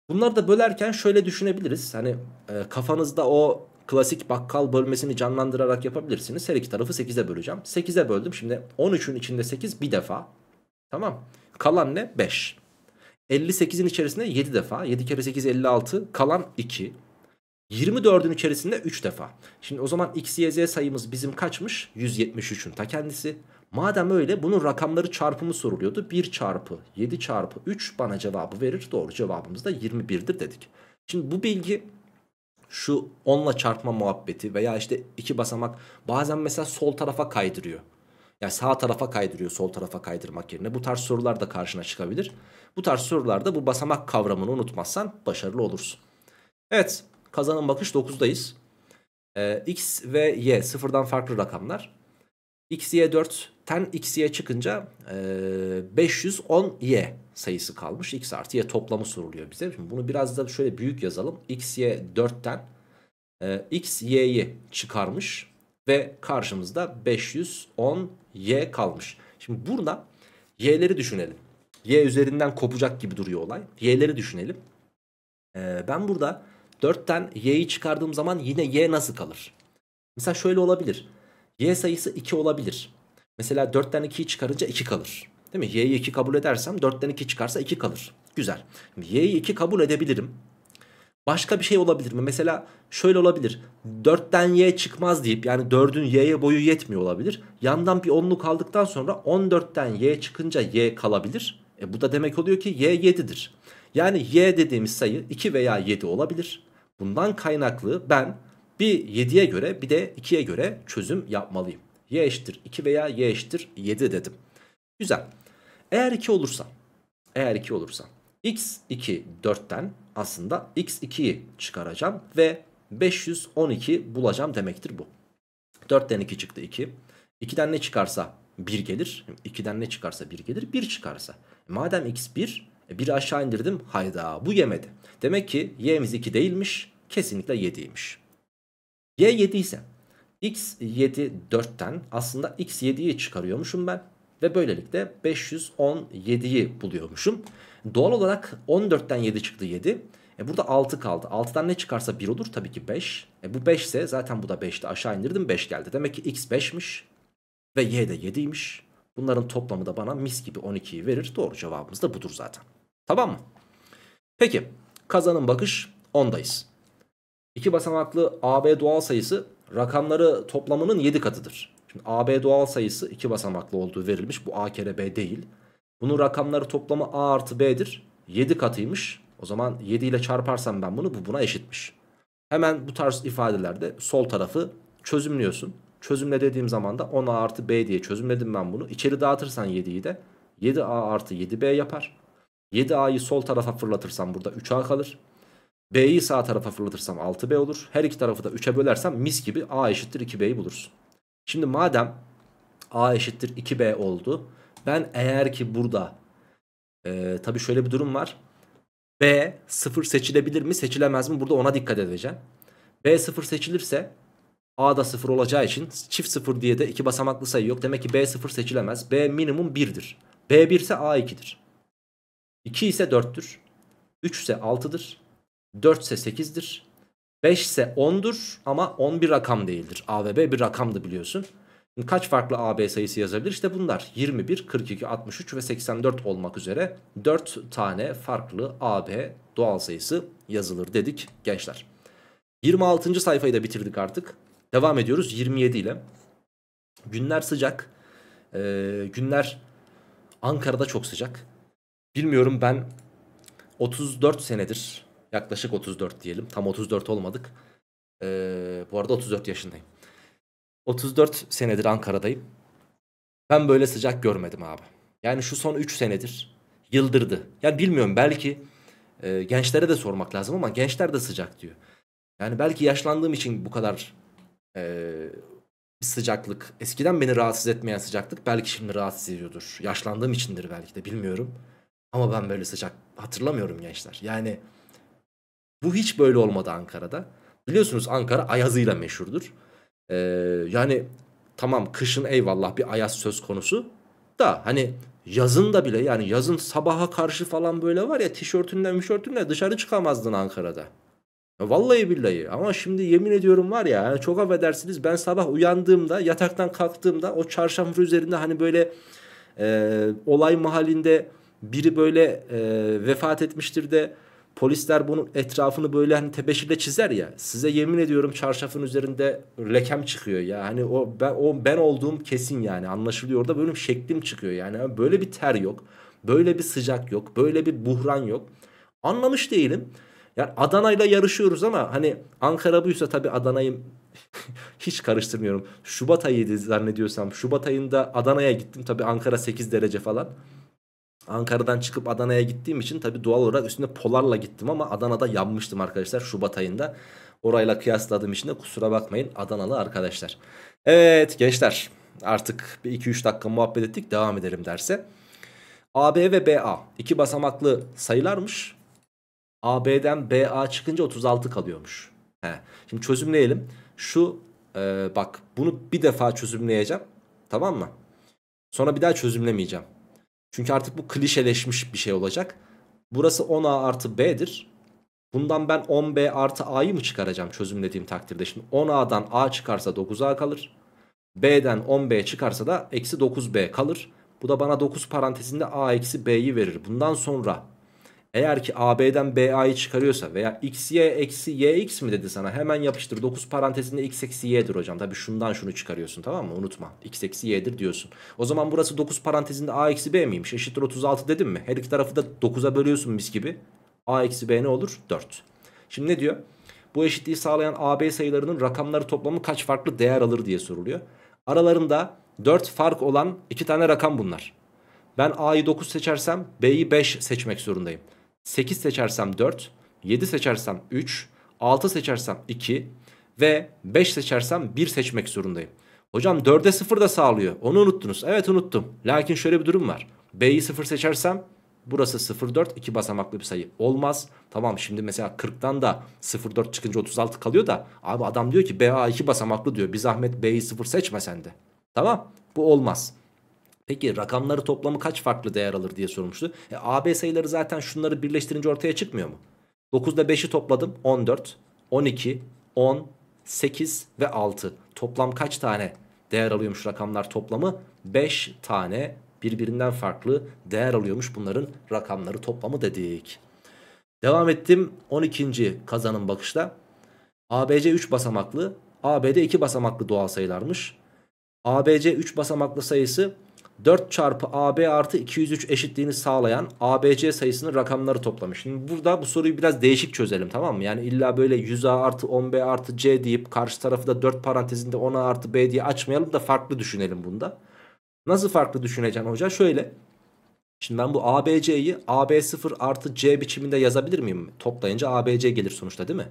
Bunları da bölerken şöyle düşünebiliriz. Hani e, kafanızda o klasik bakkal bölmesini canlandırarak yapabilirsiniz. Her iki tarafı 8'e böleceğim. 8'e böldüm. Şimdi 13'ün içinde 8 bir defa. Tamam. Kalan ne? 5. 58'in içerisinde 7 defa. 7 kere 8 56. Kalan 2. 24'ün içerisinde 3 defa. Şimdi o zaman x, y, z sayımız bizim kaçmış? 173'ün ta kendisi. Madem öyle bunun rakamları çarpımı soruluyordu. 1 çarpı 7 çarpı 3 bana cevabı verir. Doğru cevabımız da 21'dir dedik. Şimdi bu bilgi şu 10'la çarpma muhabbeti veya işte iki basamak bazen mesela sol tarafa kaydırıyor. Yani sağ tarafa kaydırıyor sol tarafa kaydırmak yerine. Bu tarz sorular da karşına çıkabilir. Bu tarz sorularda bu basamak kavramını unutmazsan başarılı olursun. Evet Kazanın bakış 9'dayız. Ee, X ve Y sıfırdan farklı rakamlar. X, Y 4 ten X, Y çıkınca e, 510 Y sayısı kalmış. X artı Y toplamı soruluyor bize. Şimdi bunu biraz da şöyle büyük yazalım. X, Y 4'ten e, X, Y'yi çıkarmış ve karşımızda 510 Y kalmış. Şimdi burada Y'leri düşünelim. Y üzerinden kopacak gibi duruyor olay. Y'leri düşünelim. Ee, ben burada 4'ten y'yi çıkardığım zaman yine y nasıl kalır? Mesela şöyle olabilir. Y sayısı 2 olabilir. Mesela 4'ten 2'yi çıkarınca 2 kalır. Değil mi? Y'yi 2 kabul edersem 4'ten 2 çıkarsa 2 kalır. Güzel. Y'yi 2 kabul edebilirim. Başka bir şey olabilir mi? Mesela şöyle olabilir. 4'ten y çıkmaz deyip yani 4'ün y'ye boyu yetmiyor olabilir. Yandan bir 10'luk aldıktan sonra 14'ten y çıkınca y kalabilir. E bu da demek oluyor ki y 7'dir. Yani y dediğimiz sayı 2 veya 7 olabilir. Bundan kaynaklı ben bir 7'ye göre bir de 2'ye göre çözüm yapmalıyım. Y eşittir 2 veya Y eşittir 7 dedim. Güzel. Eğer 2 olursa, eğer 2 olursa x2 4'ten aslında x2'yi çıkaracağım ve 512 bulacağım demektir bu. 4'ten 2 çıktı 2. 2'den ne çıkarsa 1 gelir. 2'den ne çıkarsa 1 gelir. 1 çıkarsa. Madem x1 e, aşağı indirdim. Hayda bu yemedi. Demek ki y'miz 2 değilmiş. Kesinlikle 7'ymiş. Y 7 ise x 7 4'ten aslında x 7'yi çıkarıyormuşum ben. Ve böylelikle 517'yi buluyormuşum. Doğal olarak 14'ten 7 çıktı 7. E burada 6 kaldı. 6'dan ne çıkarsa 1 olur tabii ki 5. E bu 5 ise zaten bu da 5'ti aşağı indirdim 5 geldi. Demek ki x 5'miş ve y de 7'ymiş. Bunların toplamı da bana mis gibi 12'yi verir. Doğru cevabımız da budur zaten. Tamam mı? Peki kazanın bakış 10'dayız. İki basamaklı AB doğal sayısı rakamları toplamının 7 katıdır. Şimdi AB doğal sayısı iki basamaklı olduğu verilmiş. Bu A kere B değil. Bunun rakamları toplamı A artı B'dir. 7 katıymış. O zaman 7 ile çarparsam ben bunu bu buna eşitmiş. Hemen bu tarz ifadelerde sol tarafı çözümlüyorsun. Çözümle dediğim zaman da 10a artı b diye çözümledim ben bunu. İçeri dağıtırsan 7'yi de 7a artı 7b yapar. 7a'yı sol tarafa fırlatırsam burada 3a kalır. B'yi sağ tarafa fırlatırsam 6B olur. Her iki tarafı da 3'e bölersem mis gibi A eşittir 2B'yi bulursun. Şimdi madem A eşittir 2B oldu. Ben eğer ki burada e, tabii şöyle bir durum var. B 0 seçilebilir mi seçilemez mi? Burada ona dikkat edeceğim. B 0 seçilirse A da 0 olacağı için çift 0 diye de iki basamaklı sayı yok. Demek ki B0 seçilemez. B minimum 1'dir. B1 ise A2'dir. 2 ise 4'tür. 3 ise 6'dır. 4 ise 8'dir. 5 ise 10'dur ama 10 bir rakam değildir. A ve B bir rakamdı biliyorsun. Şimdi kaç farklı AB sayısı yazabilir? İşte bunlar 21, 42, 63 ve 84 olmak üzere 4 tane farklı AB doğal sayısı yazılır dedik gençler. 26. sayfayı da bitirdik artık. Devam ediyoruz 27 ile. Günler sıcak. Ee, günler Ankara'da çok sıcak. Bilmiyorum ben 34 senedir yaklaşık 34 diyelim. Tam 34 olmadık. Ee, bu arada 34 yaşındayım. 34 senedir Ankara'dayım. Ben böyle sıcak görmedim abi. Yani şu son 3 senedir yıldırdı. Yani bilmiyorum belki e, gençlere de sormak lazım ama gençler de sıcak diyor. Yani belki yaşlandığım için bu kadar bir sıcaklık. Eskiden beni rahatsız etmeyen sıcaklık belki şimdi rahatsız ediyordur. Yaşlandığım içindir belki de bilmiyorum. Ama ben böyle sıcak hatırlamıyorum gençler. Yani bu hiç böyle olmadı Ankara'da. Biliyorsunuz Ankara ayazıyla meşhurdur. Ee, yani tamam kışın eyvallah bir ayaz söz konusu da hani yazın da bile yani yazın sabaha karşı falan böyle var ya tişörtünle mişörtünle dışarı çıkamazdın Ankara'da vallahi billahi ama şimdi yemin ediyorum var ya yani çok affedersiniz ben sabah uyandığımda yataktan kalktığımda o çarşaf üzerinde hani böyle e, olay mahallinde biri böyle e, vefat etmiştir de polisler bunun etrafını böyle hani tebeşirle çizer ya. Size yemin ediyorum çarşafın üzerinde lekem çıkıyor ya. Hani o ben o ben olduğum kesin yani anlaşılıyor da böyle bir şeklim çıkıyor yani. Böyle bir ter yok. Böyle bir sıcak yok. Böyle bir buhran yok. Anlamış değilim. Yani Adana'yla yarışıyoruz ama hani Ankara buysa tabii Adana'yı hiç karıştırmıyorum. Şubat ayıydı zannediyorsam. Şubat ayında Adana'ya gittim. Tabii Ankara 8 derece falan. Ankara'dan çıkıp Adana'ya gittiğim için tabii doğal olarak üstüne polarla gittim ama Adana'da yanmıştım arkadaşlar Şubat ayında. Orayla kıyasladığım için de kusura bakmayın Adanalı arkadaşlar. Evet gençler artık bir 2-3 dakika muhabbet ettik devam edelim derse. AB ve BA iki basamaklı sayılarmış AB'den BA çıkınca 36 kalıyormuş. He. Şimdi çözümleyelim. Şu e, bak bunu bir defa çözümleyeceğim. Tamam mı? Sonra bir daha çözümlemeyeceğim. Çünkü artık bu klişeleşmiş bir şey olacak. Burası 10A artı B'dir. Bundan ben 10B artı A'yı mı çıkaracağım çözümlediğim takdirde? Şimdi 10A'dan A çıkarsa 9A kalır. B'den 10B çıkarsa da eksi 9B kalır. Bu da bana 9 parantezinde A eksi B'yi verir. Bundan sonra eğer ki AB'den BA'yı çıkarıyorsa veya XY eksi YX mi dedi sana hemen yapıştır. 9 parantezinde X eksi Y'dir hocam. Tabi şundan şunu çıkarıyorsun tamam mı? Unutma. X eksi Y'dir diyorsun. O zaman burası 9 parantezinde A eksi B miymiş? Eşittir 36 dedim mi? Her iki tarafı da 9'a bölüyorsun mis gibi. A eksi B ne olur? 4. Şimdi ne diyor? Bu eşitliği sağlayan AB sayılarının rakamları toplamı kaç farklı değer alır diye soruluyor. Aralarında 4 fark olan 2 tane rakam bunlar. Ben A'yı 9 seçersem B'yi 5 seçmek zorundayım. 8 seçersem 4, 7 seçersem 3, 6 seçersem 2 ve 5 seçersem 1 seçmek zorundayım. Hocam 4'e 0 da sağlıyor. Onu unuttunuz. Evet unuttum. Lakin şöyle bir durum var. B'yi 0 seçersem burası 0 4 2 basamaklı bir sayı olmaz. Tamam şimdi mesela 40'tan da 0 4 çıkınca 36 kalıyor da abi adam diyor ki BA 2 basamaklı diyor. Bir zahmet B'yi 0 seçme sen de. Tamam bu olmaz. Peki rakamları toplamı kaç farklı değer alır diye sormuştu. E, AB sayıları zaten şunları birleştirince ortaya çıkmıyor mu? 9'da 5'i topladım 14, 12, 10, 8 ve 6. Toplam kaç tane değer alıyormuş rakamlar toplamı? 5 tane birbirinden farklı değer alıyormuş bunların rakamları toplamı dedik. Devam ettim 12. Kazanın bakışta. ABC 3 basamaklı, ABD 2 basamaklı doğal sayılarmış. ABC 3 basamaklı sayısı 4 çarpı AB artı 203 eşitliğini sağlayan ABC sayısının rakamları toplamış. Şimdi burada bu soruyu biraz değişik çözelim tamam mı? Yani illa böyle 100A artı 10B artı C deyip karşı tarafı da 4 parantezinde 10A artı B diye açmayalım da farklı düşünelim bunda. Nasıl farklı düşüneceksin hoca? Şöyle. Şimdi ben bu ABC'yi AB0 artı C biçiminde yazabilir miyim? Toplayınca ABC gelir sonuçta değil mi?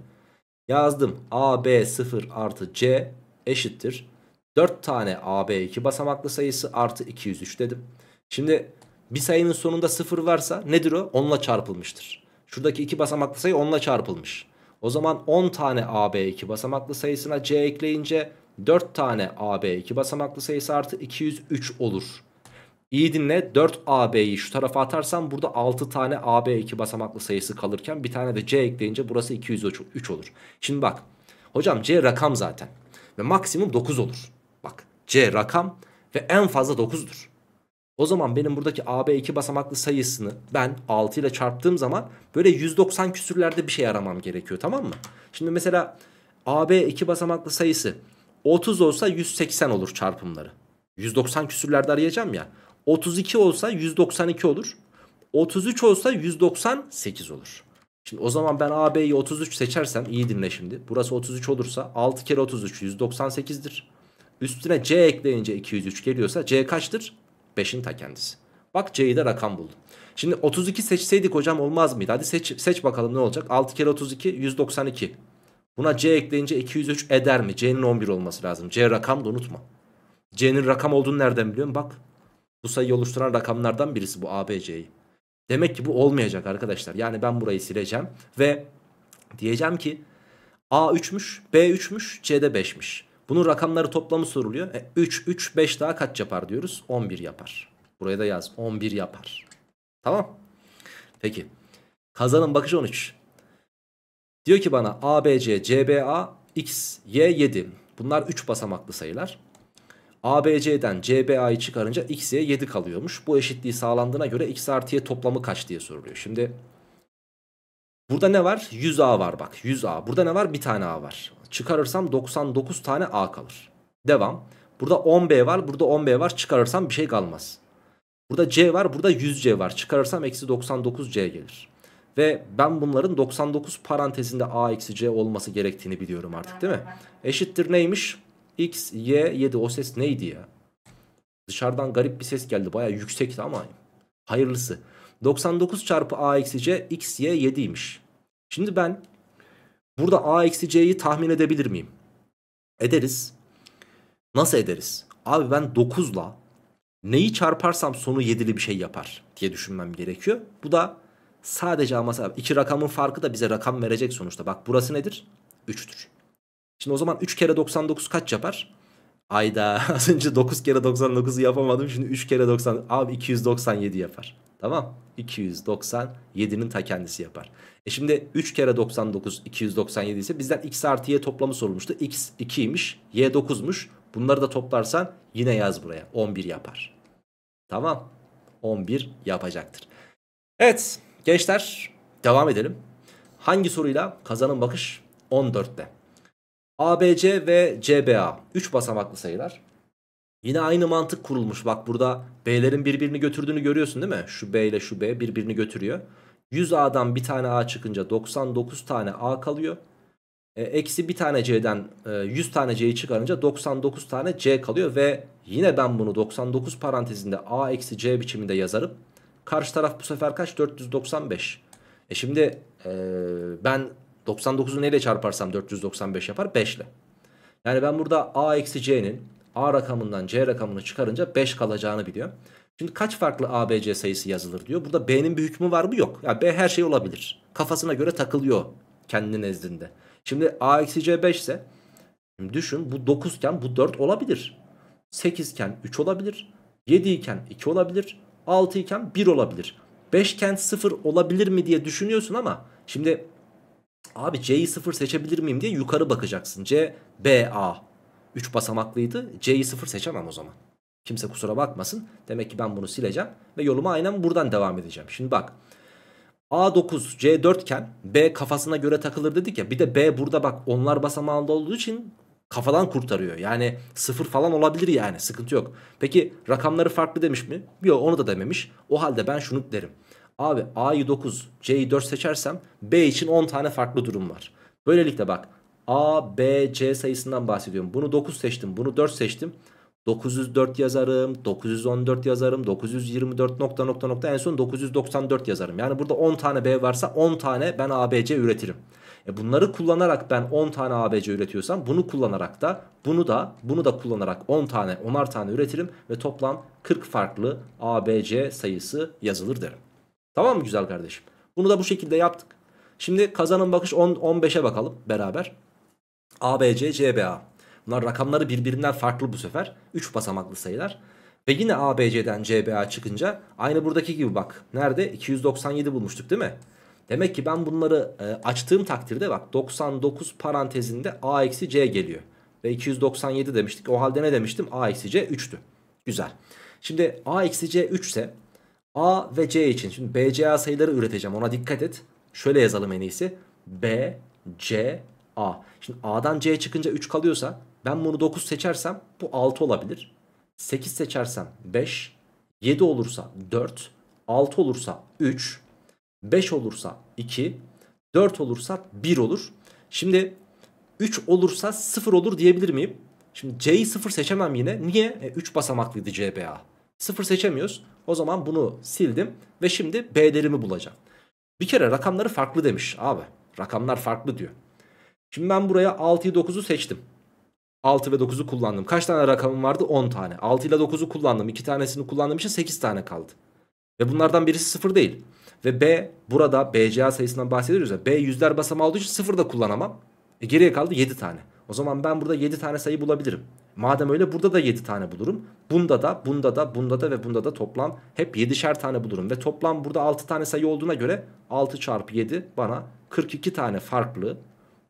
Yazdım. AB0 artı C eşittir 4 tane AB2 basamaklı sayısı artı 203 dedim. Şimdi bir sayının sonunda 0 varsa nedir o? 10'la çarpılmıştır. Şuradaki 2 basamaklı sayı 10'la çarpılmış. O zaman 10 tane AB2 basamaklı sayısına C ekleyince 4 tane AB2 basamaklı sayısı artı 203 olur. İyi dinle 4AB'yi şu tarafa atarsam burada 6 tane AB2 basamaklı sayısı kalırken bir tane de C ekleyince burası 203 olur. Şimdi bak hocam C rakam zaten ve maksimum 9 olur. C rakam ve en fazla 9'dur. O zaman benim buradaki AB 2 basamaklı sayısını ben 6 ile çarptığım zaman böyle 190 küsürlerde bir şey aramam gerekiyor tamam mı? Şimdi mesela AB 2 basamaklı sayısı 30 olsa 180 olur çarpımları. 190 küsürlerde arayacağım ya. 32 olsa 192 olur. 33 olsa 198 olur. Şimdi o zaman ben AB'yi 33 seçersem iyi dinle şimdi. Burası 33 olursa 6 kere 33 198'dir. Üstüne C ekleyince 203 geliyorsa C kaçtır? 5'in ta kendisi. Bak C'yi de rakam buldum. Şimdi 32 seçseydik hocam olmaz mıydı? Hadi seç, seç bakalım ne olacak? 6 kere 32 192. Buna C ekleyince 203 eder mi? C'nin 11 olması lazım. C rakam da unutma. C'nin rakam olduğunu nereden biliyorum? Bak bu sayıyı oluşturan rakamlardan birisi bu ABC'yi. Demek ki bu olmayacak arkadaşlar. Yani ben burayı sileceğim ve diyeceğim ki A 3'müş, B 3'müş, C'de 5'miş. Bunun rakamları toplamı soruluyor. E, 3, 3, 5 daha kaç yapar diyoruz? 11 yapar. Buraya da yaz. 11 yapar. Tamam. Peki. Kazanın bakış 13. Diyor ki bana ABC, CBA, X, Y 7. Bunlar 3 basamaklı sayılar. ABC'den CBA'yı çıkarınca X Y 7 kalıyormuş. Bu eşitliği sağlandığına göre X artı Y toplamı kaç diye soruluyor. Şimdi Burada ne var? 100A var bak 100A. Burada ne var? Bir tane A var. Çıkarırsam 99 tane A kalır. Devam. Burada 10B var. Burada 10B var. Çıkarırsam bir şey kalmaz. Burada C var. Burada 100C var. Çıkarırsam eksi 99C gelir. Ve ben bunların 99 parantezinde A eksi C olması gerektiğini biliyorum artık değil mi? Eşittir neymiş? X, Y, 7 o ses neydi ya? Dışarıdan garip bir ses geldi. Baya yüksekti ama hayırlısı. 99 çarpı A eksi C X, Y, 7'ymiş. Şimdi ben Burada a eksi c'yi tahmin edebilir miyim? Ederiz. Nasıl ederiz? Abi ben 9'la neyi çarparsam sonu 7'li bir şey yapar diye düşünmem gerekiyor. Bu da sadece ama iki rakamın farkı da bize rakam verecek sonuçta. Bak burası nedir? 3'tür. Şimdi o zaman 3 kere 99 kaç yapar? Ayda az önce 9 kere 99'u yapamadım. Şimdi 3 kere 90. Abi 297 yapar. Tamam. 297'nin ta kendisi yapar. E şimdi 3 kere 99 297 ise bizden x artı y toplamı sorulmuştu. x 2'ymiş. y 9'muş. Bunları da toplarsan yine yaz buraya. 11 yapar. Tamam. 11 yapacaktır. Evet gençler devam edelim. Hangi soruyla? Kazanın bakış 14'te. ABC ve CBA 3 basamaklı sayılar. Yine aynı mantık kurulmuş. Bak burada B'lerin birbirini götürdüğünü görüyorsun değil mi? Şu B ile şu B birbirini götürüyor. 100A'dan bir tane A çıkınca 99 tane A kalıyor. E, eksi bir tane C'den 100 e, tane C'yi çıkarınca 99 tane C kalıyor ve yine ben bunu 99 parantezinde A eksi C biçiminde yazarım. Karşı taraf bu sefer kaç? 495. E şimdi e, ben 99'u neyle çarparsam 495 yapar? 5 ile. Yani ben burada a eksi c'nin a rakamından c rakamını çıkarınca 5 kalacağını biliyorum. Şimdi kaç farklı ABC sayısı yazılır diyor. Burada B'nin bir hükmü var mı? Yok. Yani B her şey olabilir. Kafasına göre takılıyor kendi nezdinde. Şimdi A eksi C 5 ise düşün bu 9 iken bu 4 olabilir. 8 iken 3 olabilir. 7 iken 2 olabilir. 6 iken 1 olabilir. 5 iken 0 olabilir mi diye düşünüyorsun ama şimdi Abi C'yi 0 seçebilir miyim diye yukarı bakacaksın. C, B, A. 3 basamaklıydı. C'yi 0 seçemem o zaman. Kimse kusura bakmasın. Demek ki ben bunu sileceğim. Ve yoluma aynen buradan devam edeceğim. Şimdi bak. A9, C4 iken B kafasına göre takılır dedik ya. Bir de B burada bak onlar basamağında olduğu için kafadan kurtarıyor. Yani sıfır falan olabilir yani sıkıntı yok. Peki rakamları farklı demiş mi? Yok onu da dememiş. O halde ben şunu derim. Abi A'yı 9, C'yi 4 seçersem B için 10 tane farklı durum var. Böylelikle bak A, B, C sayısından bahsediyorum. Bunu 9 seçtim, bunu 4 seçtim. 904 yazarım, 914 yazarım, 924 nokta nokta nokta en son 994 yazarım. Yani burada 10 tane B varsa 10 tane ben ABC üretirim. E bunları kullanarak ben 10 tane ABC üretiyorsam bunu kullanarak da bunu da bunu da kullanarak 10 tane 10'ar tane üretirim ve toplam 40 farklı ABC sayısı yazılır derim. Tamam mı güzel kardeşim? Bunu da bu şekilde yaptık. Şimdi kazanın bakış 10-15'e bakalım beraber. ABC, CBA. Bunlar rakamları birbirinden farklı bu sefer. 3 basamaklı sayılar. Ve yine ABC'den CBA çıkınca aynı buradaki gibi bak. Nerede? 297 bulmuştuk değil mi? Demek ki ben bunları e, açtığım takdirde bak 99 parantezinde A eksi C geliyor. Ve 297 demiştik. O halde ne demiştim? A eksi C 3'tü. Güzel. Şimdi A eksi C 3 ise A ve C için. Şimdi B, C, A sayıları üreteceğim. Ona dikkat et. Şöyle yazalım en iyisi. B, C, A. Şimdi A'dan C çıkınca 3 kalıyorsa ben bunu 9 seçersem bu 6 olabilir. 8 seçersem 5. 7 olursa 4. 6 olursa 3. 5 olursa 2. 4 olursa 1 olur. Şimdi 3 olursa 0 olur diyebilir miyim? Şimdi C'yi 0 seçemem yine. Niye? E, 3 basamaklıydı CBA. Sıfır seçemiyoruz. O zaman bunu sildim ve şimdi B değerimi bulacağım. Bir kere rakamları farklı demiş abi. Rakamlar farklı diyor. Şimdi ben buraya 6'yı 9'u seçtim. 6 ve 9'u kullandım. Kaç tane rakamım vardı? 10 tane. 6 ile 9'u kullandım. 2 tanesini kullandığım için 8 tane kaldı. Ve bunlardan birisi 0 değil. Ve B burada BCA sayısından bahsediyoruz ya. B yüzler basamağı olduğu için 0 da kullanamam. E geriye kaldı 7 tane. O zaman ben burada 7 tane sayı bulabilirim. Madem öyle burada da 7 tane bulurum. Bunda da, bunda da, bunda da ve bunda da toplam hep 7'şer tane bulurum. Ve toplam burada 6 tane sayı olduğuna göre 6 çarpı 7 bana 42 tane farklı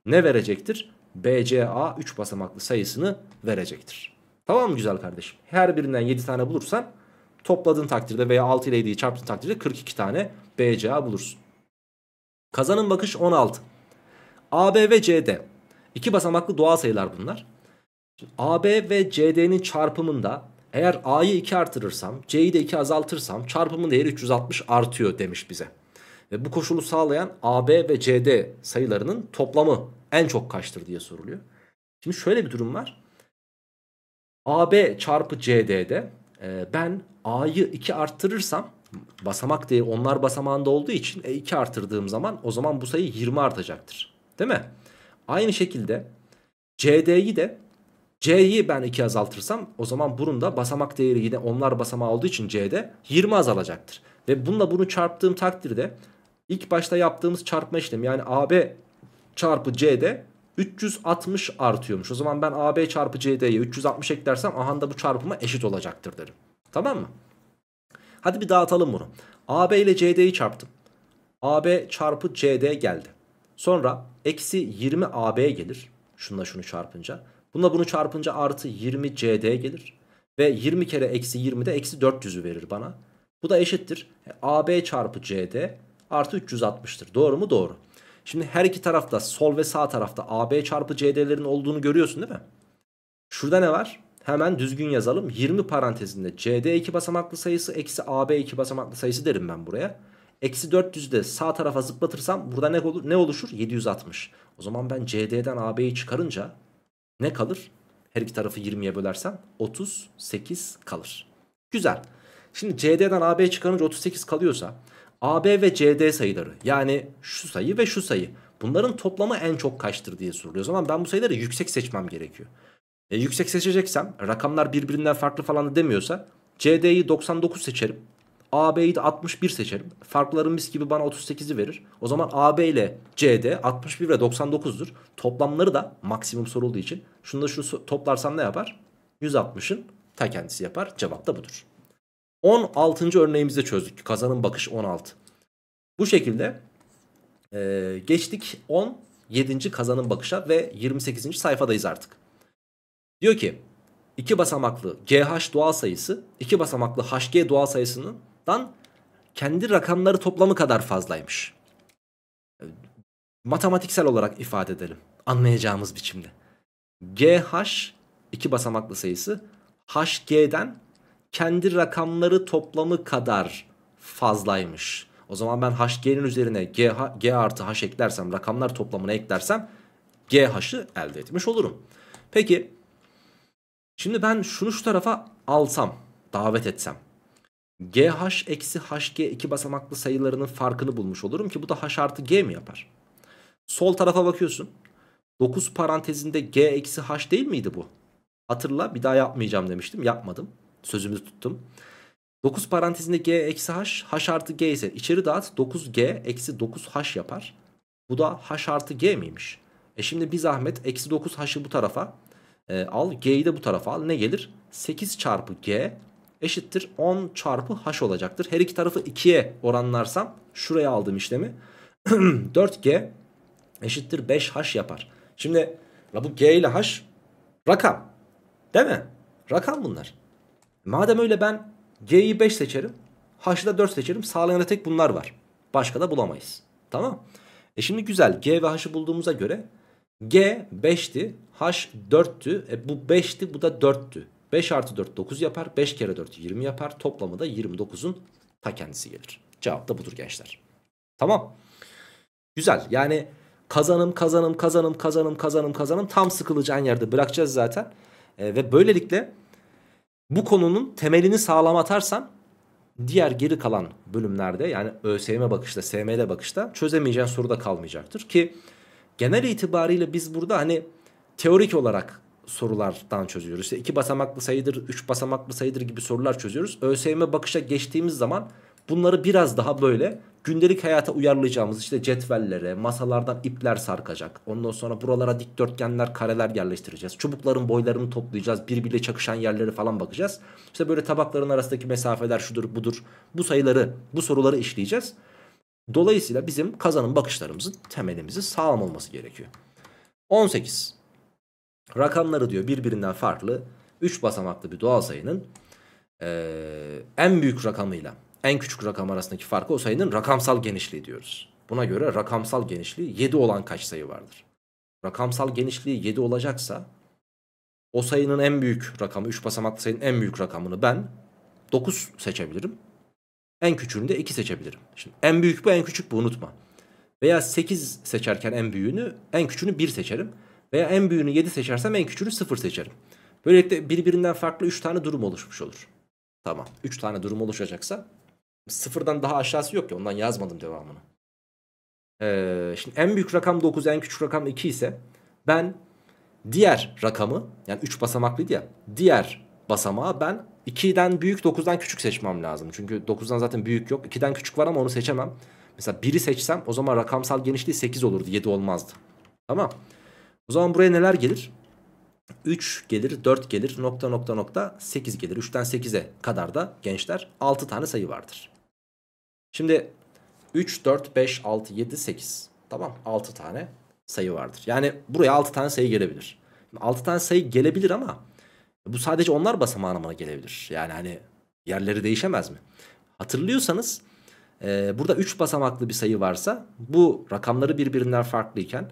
ne verecektir? BCA 3 basamaklı sayısını verecektir. Tamam mı güzel kardeşim? Her birinden 7 tane bulursan topladığın takdirde veya 6 ile 7'yi çarptığın takdirde 42 tane BCA bulursun. Kazanın bakış 16. AB ve CD. İki basamaklı doğal sayılar bunlar. Şimdi AB ve CD'nin çarpımında eğer A'yı 2 artırırsam C'yi de 2 azaltırsam çarpımın değeri 360 artıyor demiş bize. Ve bu koşulu sağlayan AB ve CD sayılarının toplamı en çok kaçtır diye soruluyor. Şimdi şöyle bir durum var. AB çarpı CD'de e, ben A'yı 2 arttırırsam basamak değeri onlar basamağında olduğu için e, 2 artırdığım zaman o zaman bu sayı 20 artacaktır. Değil mi? Aynı şekilde CD'yi de C'yi ben 2 azaltırsam o zaman bunun da basamak değeri yine onlar basamağı olduğu için C'de 20 azalacaktır. Ve bununla bunu çarptığım takdirde ilk başta yaptığımız çarpma işlemi yani AB çarpı C'de 360 artıyormuş. O zaman ben AB çarpı CD'ye 360 eklersem aha da bu çarpıma eşit olacaktır derim. Tamam mı? Hadi bir dağıtalım bunu. AB ile CD'yi çarptım. AB çarpı CD geldi. Sonra eksi 20 AB gelir. Şunla şunu çarpınca. Bununla bunu çarpınca artı 20 CD gelir. Ve 20 kere eksi 20 de eksi 400'ü verir bana. Bu da eşittir. E, AB çarpı CD artı 360'tır. Doğru mu? Doğru. Şimdi her iki tarafta sol ve sağ tarafta AB çarpı CD'lerin olduğunu görüyorsun değil mi? Şurada ne var? Hemen düzgün yazalım. 20 parantezinde CD iki basamaklı sayısı eksi AB iki basamaklı sayısı derim ben buraya. Eksi 400'ü de sağ tarafa zıplatırsam burada ne, olur, ne oluşur? 760. O zaman ben CD'den AB'yi çıkarınca ne kalır? Her iki tarafı 20'ye bölersen 38 kalır. Güzel. Şimdi CD'den AB çıkarınca 38 kalıyorsa AB ve CD sayıları yani şu sayı ve şu sayı bunların toplamı en çok kaçtır diye soruluyor. O zaman ben bu sayıları yüksek seçmem gerekiyor. E, yüksek seçeceksem rakamlar birbirinden farklı falan da demiyorsa CD'yi 99 seçerim. AB'yi de 61 seçerim. Farkların mis gibi bana 38'i verir. O zaman AB ile CD 61 ve 99'dur. Toplamları da maksimum sorulduğu için. Şunu da şunu toplarsam ne yapar? 160'ın ta kendisi yapar. Cevap da budur. 16. örneğimizde çözdük. Kazanın bakış 16. Bu şekilde e, geçtik 17. kazanın bakışa ve 28. sayfadayız artık. Diyor ki 2 basamaklı GH doğal sayısı 2 basamaklı HG doğal sayısının dan kendi rakamları toplamı kadar fazlaymış. Ee, matematiksel olarak ifade edelim. Anlayacağımız biçimde. GH iki basamaklı sayısı HG'den kendi rakamları toplamı kadar fazlaymış. O zaman ben HG'nin üzerine G, G artı H eklersem rakamlar toplamını eklersem GH'ı elde etmiş olurum. Peki şimdi ben şunu şu tarafa alsam davet etsem GH eksi HG iki basamaklı sayılarının farkını bulmuş olurum ki bu da H artı G mi yapar? Sol tarafa bakıyorsun. 9 parantezinde G eksi H değil miydi bu? Hatırla bir daha yapmayacağım demiştim. Yapmadım. Sözümü tuttum. 9 parantezinde G eksi H. H artı G ise içeri dağıt. 9G eksi 9H yapar. Bu da H artı G miymiş? E şimdi bir zahmet eksi 9H'ı bu tarafa e, al. G'yi de bu tarafa al. Ne gelir? 8 çarpı G eşittir 10 çarpı h olacaktır. Her iki tarafı 2'ye oranlarsam şuraya aldığım işlemi 4g eşittir 5h yapar. Şimdi bu g ile h rakam değil mi? Rakam bunlar. Madem öyle ben g'yi 5 seçerim h'ı da 4 seçerim sağlayan tek bunlar var. Başka da bulamayız. Tamam. E şimdi güzel g ve h'ı bulduğumuza göre G 5'ti. H 4'tü. E bu 5'ti bu da 4'tü. 5 artı 4 9 yapar. 5 kere 4 20 yapar. Toplamı da 29'un ta kendisi gelir. Cevap da budur gençler. Tamam. Güzel. Yani kazanım kazanım kazanım kazanım kazanım kazanım tam sıkılacağın yerde bırakacağız zaten. E, ve böylelikle bu konunun temelini sağlam atarsan diğer geri kalan bölümlerde yani ÖSYM bakışta, SML bakışta çözemeyeceğin soru da kalmayacaktır ki genel itibariyle biz burada hani teorik olarak sorulardan çözüyoruz. İşte iki basamaklı sayıdır, üç basamaklı sayıdır gibi sorular çözüyoruz. ÖSYM bakışa geçtiğimiz zaman bunları biraz daha böyle gündelik hayata uyarlayacağımız işte cetvellere, masalardan ipler sarkacak. Ondan sonra buralara dikdörtgenler, kareler yerleştireceğiz. Çubukların boylarını toplayacağız. Birbiriyle çakışan yerleri falan bakacağız. İşte böyle tabakların arasındaki mesafeler şudur budur. Bu sayıları, bu soruları işleyeceğiz. Dolayısıyla bizim kazanım bakışlarımızın temelimizi sağlam olması gerekiyor. 18 rakamları diyor birbirinden farklı 3 basamaklı bir doğal sayının e, en büyük rakamıyla en küçük rakam arasındaki farkı o sayının rakamsal genişliği diyoruz. Buna göre rakamsal genişliği 7 olan kaç sayı vardır? Rakamsal genişliği 7 olacaksa o sayının en büyük rakamı 3 basamaklı sayının en büyük rakamını ben 9 seçebilirim. En küçüğünü de 2 seçebilirim. Şimdi en büyük bu en küçük bu unutma. Veya 8 seçerken en büyüğünü en küçüğünü 1 seçerim. Veya en büyüğünü 7 seçersem en küçüğünü 0 seçerim. Böylelikle birbirinden farklı 3 tane durum oluşmuş olur. Tamam. 3 tane durum oluşacaksa sıfırdan daha aşağısı yok ya, ondan yazmadım devamını. Ee, şimdi en büyük rakam 9 en küçük rakam 2 ise ben diğer rakamı yani 3 basamaklıydı ya diğer basamağı ben 2'den büyük 9'dan küçük seçmem lazım. Çünkü 9'dan zaten büyük yok 2'den küçük var ama onu seçemem. Mesela 1'i seçsem o zaman rakamsal genişliği 8 olurdu 7 olmazdı. Tamam o zaman buraya neler gelir? 3 gelir, 4 gelir, nokta nokta nokta 8 gelir. 3'ten 8'e kadar da gençler 6 tane sayı vardır. Şimdi 3, 4, 5, 6, 7, 8. Tamam 6 tane sayı vardır. Yani buraya 6 tane sayı gelebilir. 6 tane sayı gelebilir ama bu sadece onlar basamağı anlamına gelebilir. Yani hani yerleri değişemez mi? Hatırlıyorsanız e, burada 3 basamaklı bir sayı varsa bu rakamları birbirinden farklıyken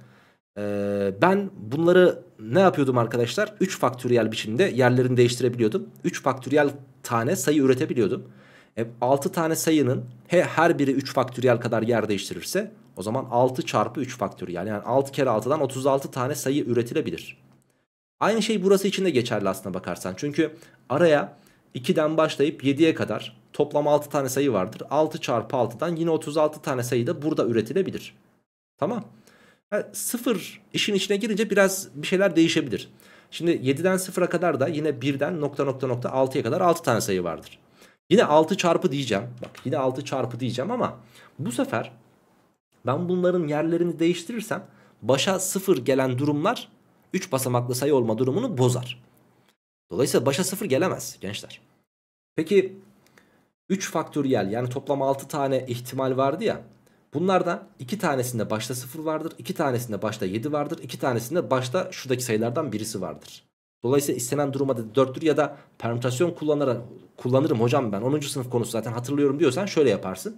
ee, ben bunları ne yapıyordum arkadaşlar? 3 faktöriyel biçimde yerlerini değiştirebiliyordum. 3 faktöriyel tane sayı üretebiliyordum. E, 6 tane sayının he, her biri 3 faktöriyel kadar yer değiştirirse o zaman 6 çarpı 3 faktöriyel. Yani 6 kere 6'dan 36 tane sayı üretilebilir. Aynı şey burası için de geçerli aslına bakarsan. Çünkü araya 2'den başlayıp 7'ye kadar toplam 6 tane sayı vardır. 6 çarpı 6'dan yine 36 tane sayı da burada üretilebilir. Tamam sıfır işin içine girince biraz bir şeyler değişebilir. Şimdi 7'den 0'a kadar da yine 1'den nokta nokta nokta 6'ya kadar 6 tane sayı vardır. Yine 6 çarpı diyeceğim. Bak yine 6 çarpı diyeceğim ama bu sefer ben bunların yerlerini değiştirirsem başa 0 gelen durumlar 3 basamaklı sayı olma durumunu bozar. Dolayısıyla başa 0 gelemez gençler. Peki 3 faktöriyel yani toplam 6 tane ihtimal vardı ya. Bunlardan iki tanesinde başta 0 vardır, iki tanesinde başta 7 vardır, iki tanesinde başta şuradaki sayılardan birisi vardır. Dolayısıyla istenen duruma da 4'tür ya da permütasyon kullanarak kullanırım hocam ben 10. sınıf konusu zaten hatırlıyorum diyorsan şöyle yaparsın.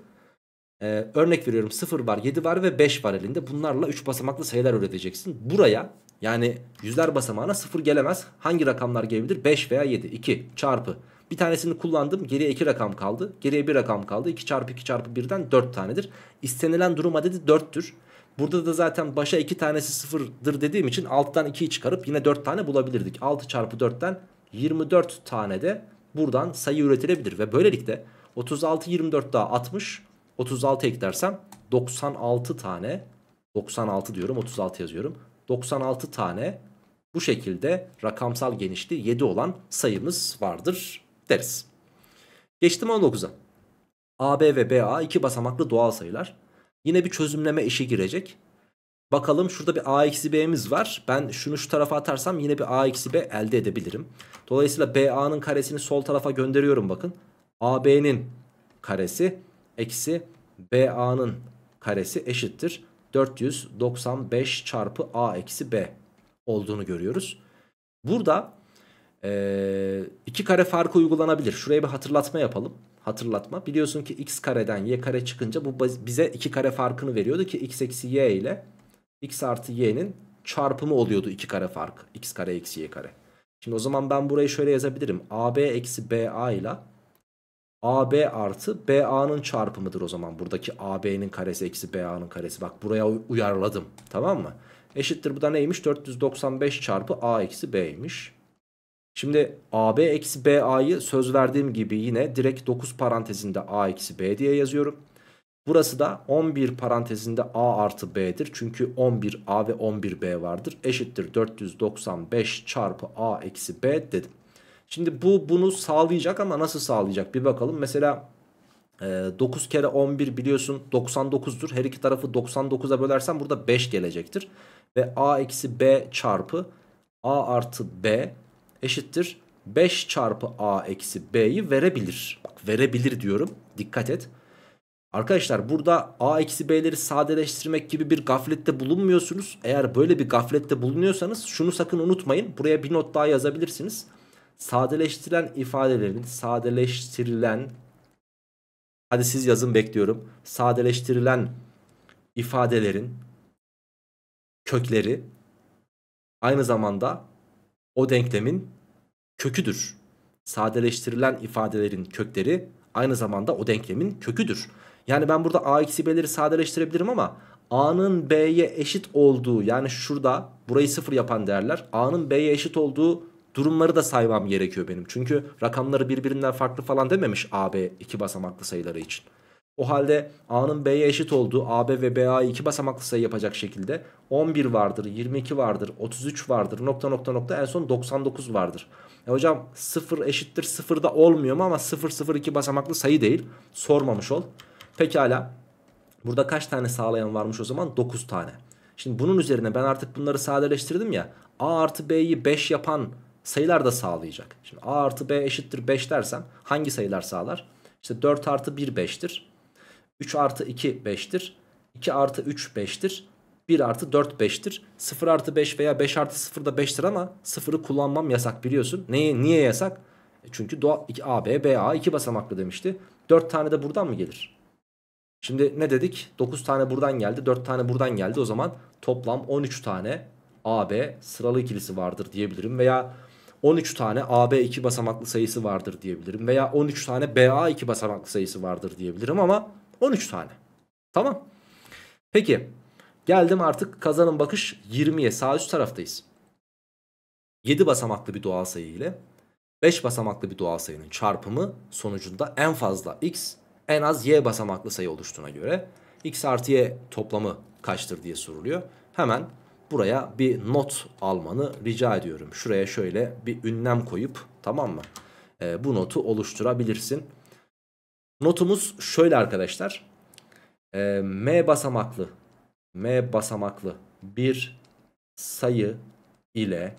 Ee, örnek veriyorum 0 var, 7 var ve 5 var elinde. Bunlarla 3 basamaklı sayılar üreteceksin. Buraya yani yüzler basamağına 0 gelemez. Hangi rakamlar gelebilir? 5 veya 7. 2 çarpı bir tanesini kullandım. Geriye 2 rakam kaldı. Geriye 1 rakam kaldı. 2 çarpı 2 çarpı 1'den 4 tanedir. İstenilen durum adedi 4'tür. Burada da zaten başa 2 tanesi 0'dır dediğim için alttan 2'yi çıkarıp yine 4 tane bulabilirdik. 6 çarpı 4'ten 24 tane de buradan sayı üretilebilir. Ve böylelikle 36 24 daha 60 36 eklersem 96 tane 96 diyorum 36 yazıyorum. 96 tane bu şekilde rakamsal genişliği 7 olan sayımız vardır deriz. Geçtim 19'a. AB ve BA iki basamaklı doğal sayılar. Yine bir çözümleme işi girecek. Bakalım şurada bir a eksi b'miz var. Ben şunu şu tarafa atarsam yine bir a eksi b elde edebilirim. Dolayısıyla ba'nın karesini sol tarafa gönderiyorum bakın. ab'nin karesi eksi ba'nın karesi eşittir. 495 çarpı a eksi b olduğunu görüyoruz. Burada ee, iki kare farkı uygulanabilir. Şuraya bir hatırlatma yapalım. Hatırlatma. Biliyorsun ki x kareden y kare çıkınca bu bize iki kare farkını veriyordu ki x eksi y ile x artı y'nin çarpımı oluyordu iki kare farkı. x kare eksi y kare. Şimdi o zaman ben burayı şöyle yazabilirim. ab eksi ba ile AB artı BA'nın çarpımıdır o zaman. Buradaki AB'nin karesi eksi BA'nın karesi. Bak buraya uyarladım. Tamam mı? Eşittir bu da neymiş? 495 çarpı A eksi B'ymiş. Şimdi AB eksi BA'yı söz verdiğim gibi yine direkt 9 parantezinde A eksi B diye yazıyorum. Burası da 11 parantezinde A artı B'dir. Çünkü 11 A ve 11 B vardır. Eşittir 495 çarpı A eksi B dedim. Şimdi bu bunu sağlayacak ama nasıl sağlayacak bir bakalım. Mesela 9 e, kere 11 biliyorsun 99'dur. Her iki tarafı 99'a bölersen burada 5 gelecektir. Ve A eksi B çarpı A artı B eşittir 5 çarpı a eksi b'yi verebilir. Bak verebilir diyorum dikkat et. Arkadaşlar burada a eksi b'leri sadeleştirmek gibi bir gaflette bulunmuyorsunuz. Eğer böyle bir gaflette bulunuyorsanız şunu sakın unutmayın. Buraya bir not daha yazabilirsiniz. Sadeleştirilen ifadelerin sadeleştirilen hadi siz yazın bekliyorum. Sadeleştirilen ifadelerin kökleri aynı zamanda o denklemin köküdür. Sadeleştirilen ifadelerin kökleri aynı zamanda o denklemin köküdür. Yani ben burada a eksi b'leri sadeleştirebilirim ama a'nın b'ye eşit olduğu yani şurada burayı sıfır yapan değerler a'nın b'ye eşit olduğu durumları da saymam gerekiyor benim. Çünkü rakamları birbirinden farklı falan dememiş a b iki basamaklı sayıları için. O halde A'nın B'ye eşit olduğu AB ve BA'yı iki basamaklı sayı yapacak şekilde 11 vardır, 22 vardır, 33 vardır, nokta nokta nokta en son 99 vardır. E hocam 0 eşittir 0 da olmuyor mu ama 0 0 iki basamaklı sayı değil. Sormamış ol. Pekala. Burada kaç tane sağlayan varmış o zaman? 9 tane. Şimdi bunun üzerine ben artık bunları sadeleştirdim ya. A artı B'yi 5 yapan sayılar da sağlayacak. Şimdi A artı B eşittir 5 dersem hangi sayılar sağlar? İşte 4 artı 1 5'tir. 3 artı 2 5'tir. 2 artı 3 5'tir. 1 artı 4 5'tir. 0 artı 5 veya 5 artı 0 da 5'tir ama 0'ı kullanmam yasak biliyorsun. Neye, niye yasak? E çünkü doğa, B A 2 basamaklı demişti. 4 tane de buradan mı gelir? Şimdi ne dedik? 9 tane buradan geldi. 4 tane buradan geldi. O zaman toplam 13 tane A B sıralı ikilisi vardır diyebilirim. Veya 13 tane AB 2 basamaklı sayısı vardır diyebilirim. Veya 13 tane BA 2 basamaklı sayısı vardır diyebilirim ama 13 tane. Tamam. Peki geldim artık kazanın bakış 20'ye sağ üst taraftayız. 7 basamaklı bir doğal sayı ile 5 basamaklı bir doğal sayının çarpımı sonucunda en fazla x en az y basamaklı sayı oluştuğuna göre x artı y toplamı kaçtır diye soruluyor. Hemen buraya bir not almanı rica ediyorum. Şuraya şöyle bir ünlem koyup tamam mı? E, bu notu oluşturabilirsin. Notumuz şöyle arkadaşlar. Ee, m basamaklı M basamaklı bir sayı ile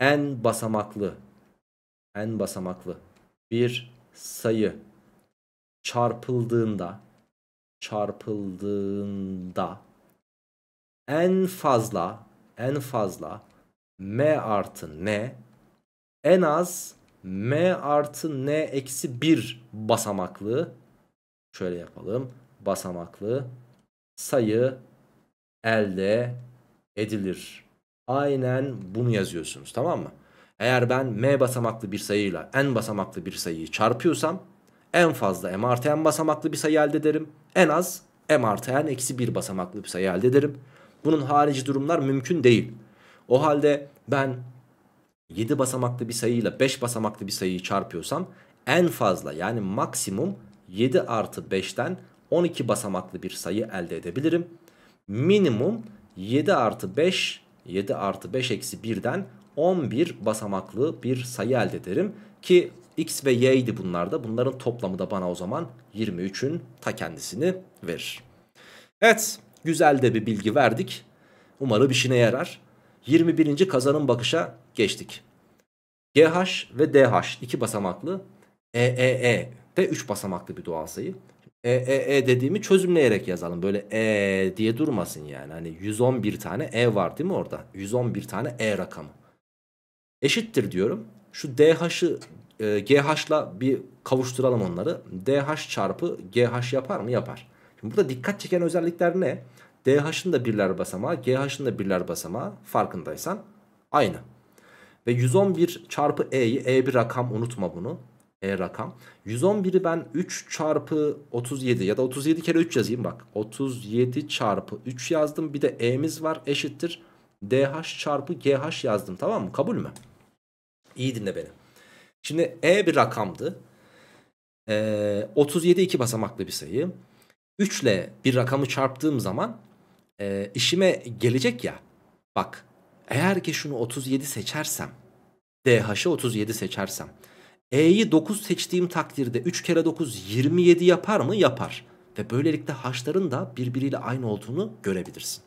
N basamaklı N basamaklı bir sayı çarpıldığında çarpıldığında en fazla en fazla m artı n en az m artı n eksi 1 basamaklı şöyle yapalım basamaklı sayı elde edilir. Aynen bunu yazıyorsunuz tamam mı? Eğer ben m basamaklı bir sayıyla n basamaklı bir sayıyı çarpıyorsam en fazla m artı n basamaklı bir sayı elde ederim. En az m artı n eksi 1 basamaklı bir sayı elde ederim. Bunun harici durumlar mümkün değil. O halde ben 7 basamaklı bir sayıyla 5 basamaklı bir sayıyı çarpıyorsam en fazla yani maksimum 7 artı 5'ten 12 basamaklı bir sayı elde edebilirim. Minimum 7 artı 5 7 artı 5 eksi 1'den 11 basamaklı bir sayı elde ederim. Ki x ve y idi bunlar da bunların toplamı da bana o zaman 23'ün ta kendisini verir. Evet güzel de bir bilgi verdik. Umarım işine yarar. 21. kazanım bakışa geçtik. GH ve DH iki basamaklı EEE e, e ve 3 basamaklı bir doğal sayı. EEE e, e, dediğimi çözümleyerek yazalım. Böyle E diye durmasın yani. Hani 111 tane E var değil mi orada? 111 tane E rakamı. Eşittir diyorum. Şu DH'ı e, GH'la bir kavuşturalım onları. DH çarpı GH yapar mı? Yapar. Şimdi burada dikkat çeken özellikler ne? DH'ın da birler basamağı GH'ın da birler basamağı farkındaysan aynı. Ve 111 çarpı E'yi E bir rakam unutma bunu. E rakam. 111'i ben 3 çarpı 37 ya da 37 kere 3 yazayım bak. 37 çarpı 3 yazdım. Bir de E'miz var eşittir. DH çarpı GH yazdım tamam mı? Kabul mü? İyi dinle beni. Şimdi E bir rakamdı. Ee, 37 iki basamaklı bir sayı. 3 ile bir rakamı çarptığım zaman e, işime gelecek ya. Bak eğer ki şunu 37 seçersem DH'ı 37 seçersem E'yi 9 seçtiğim takdirde 3 kere 9 27 yapar mı? Yapar. Ve böylelikle haşların da birbiriyle aynı olduğunu görebilirsin.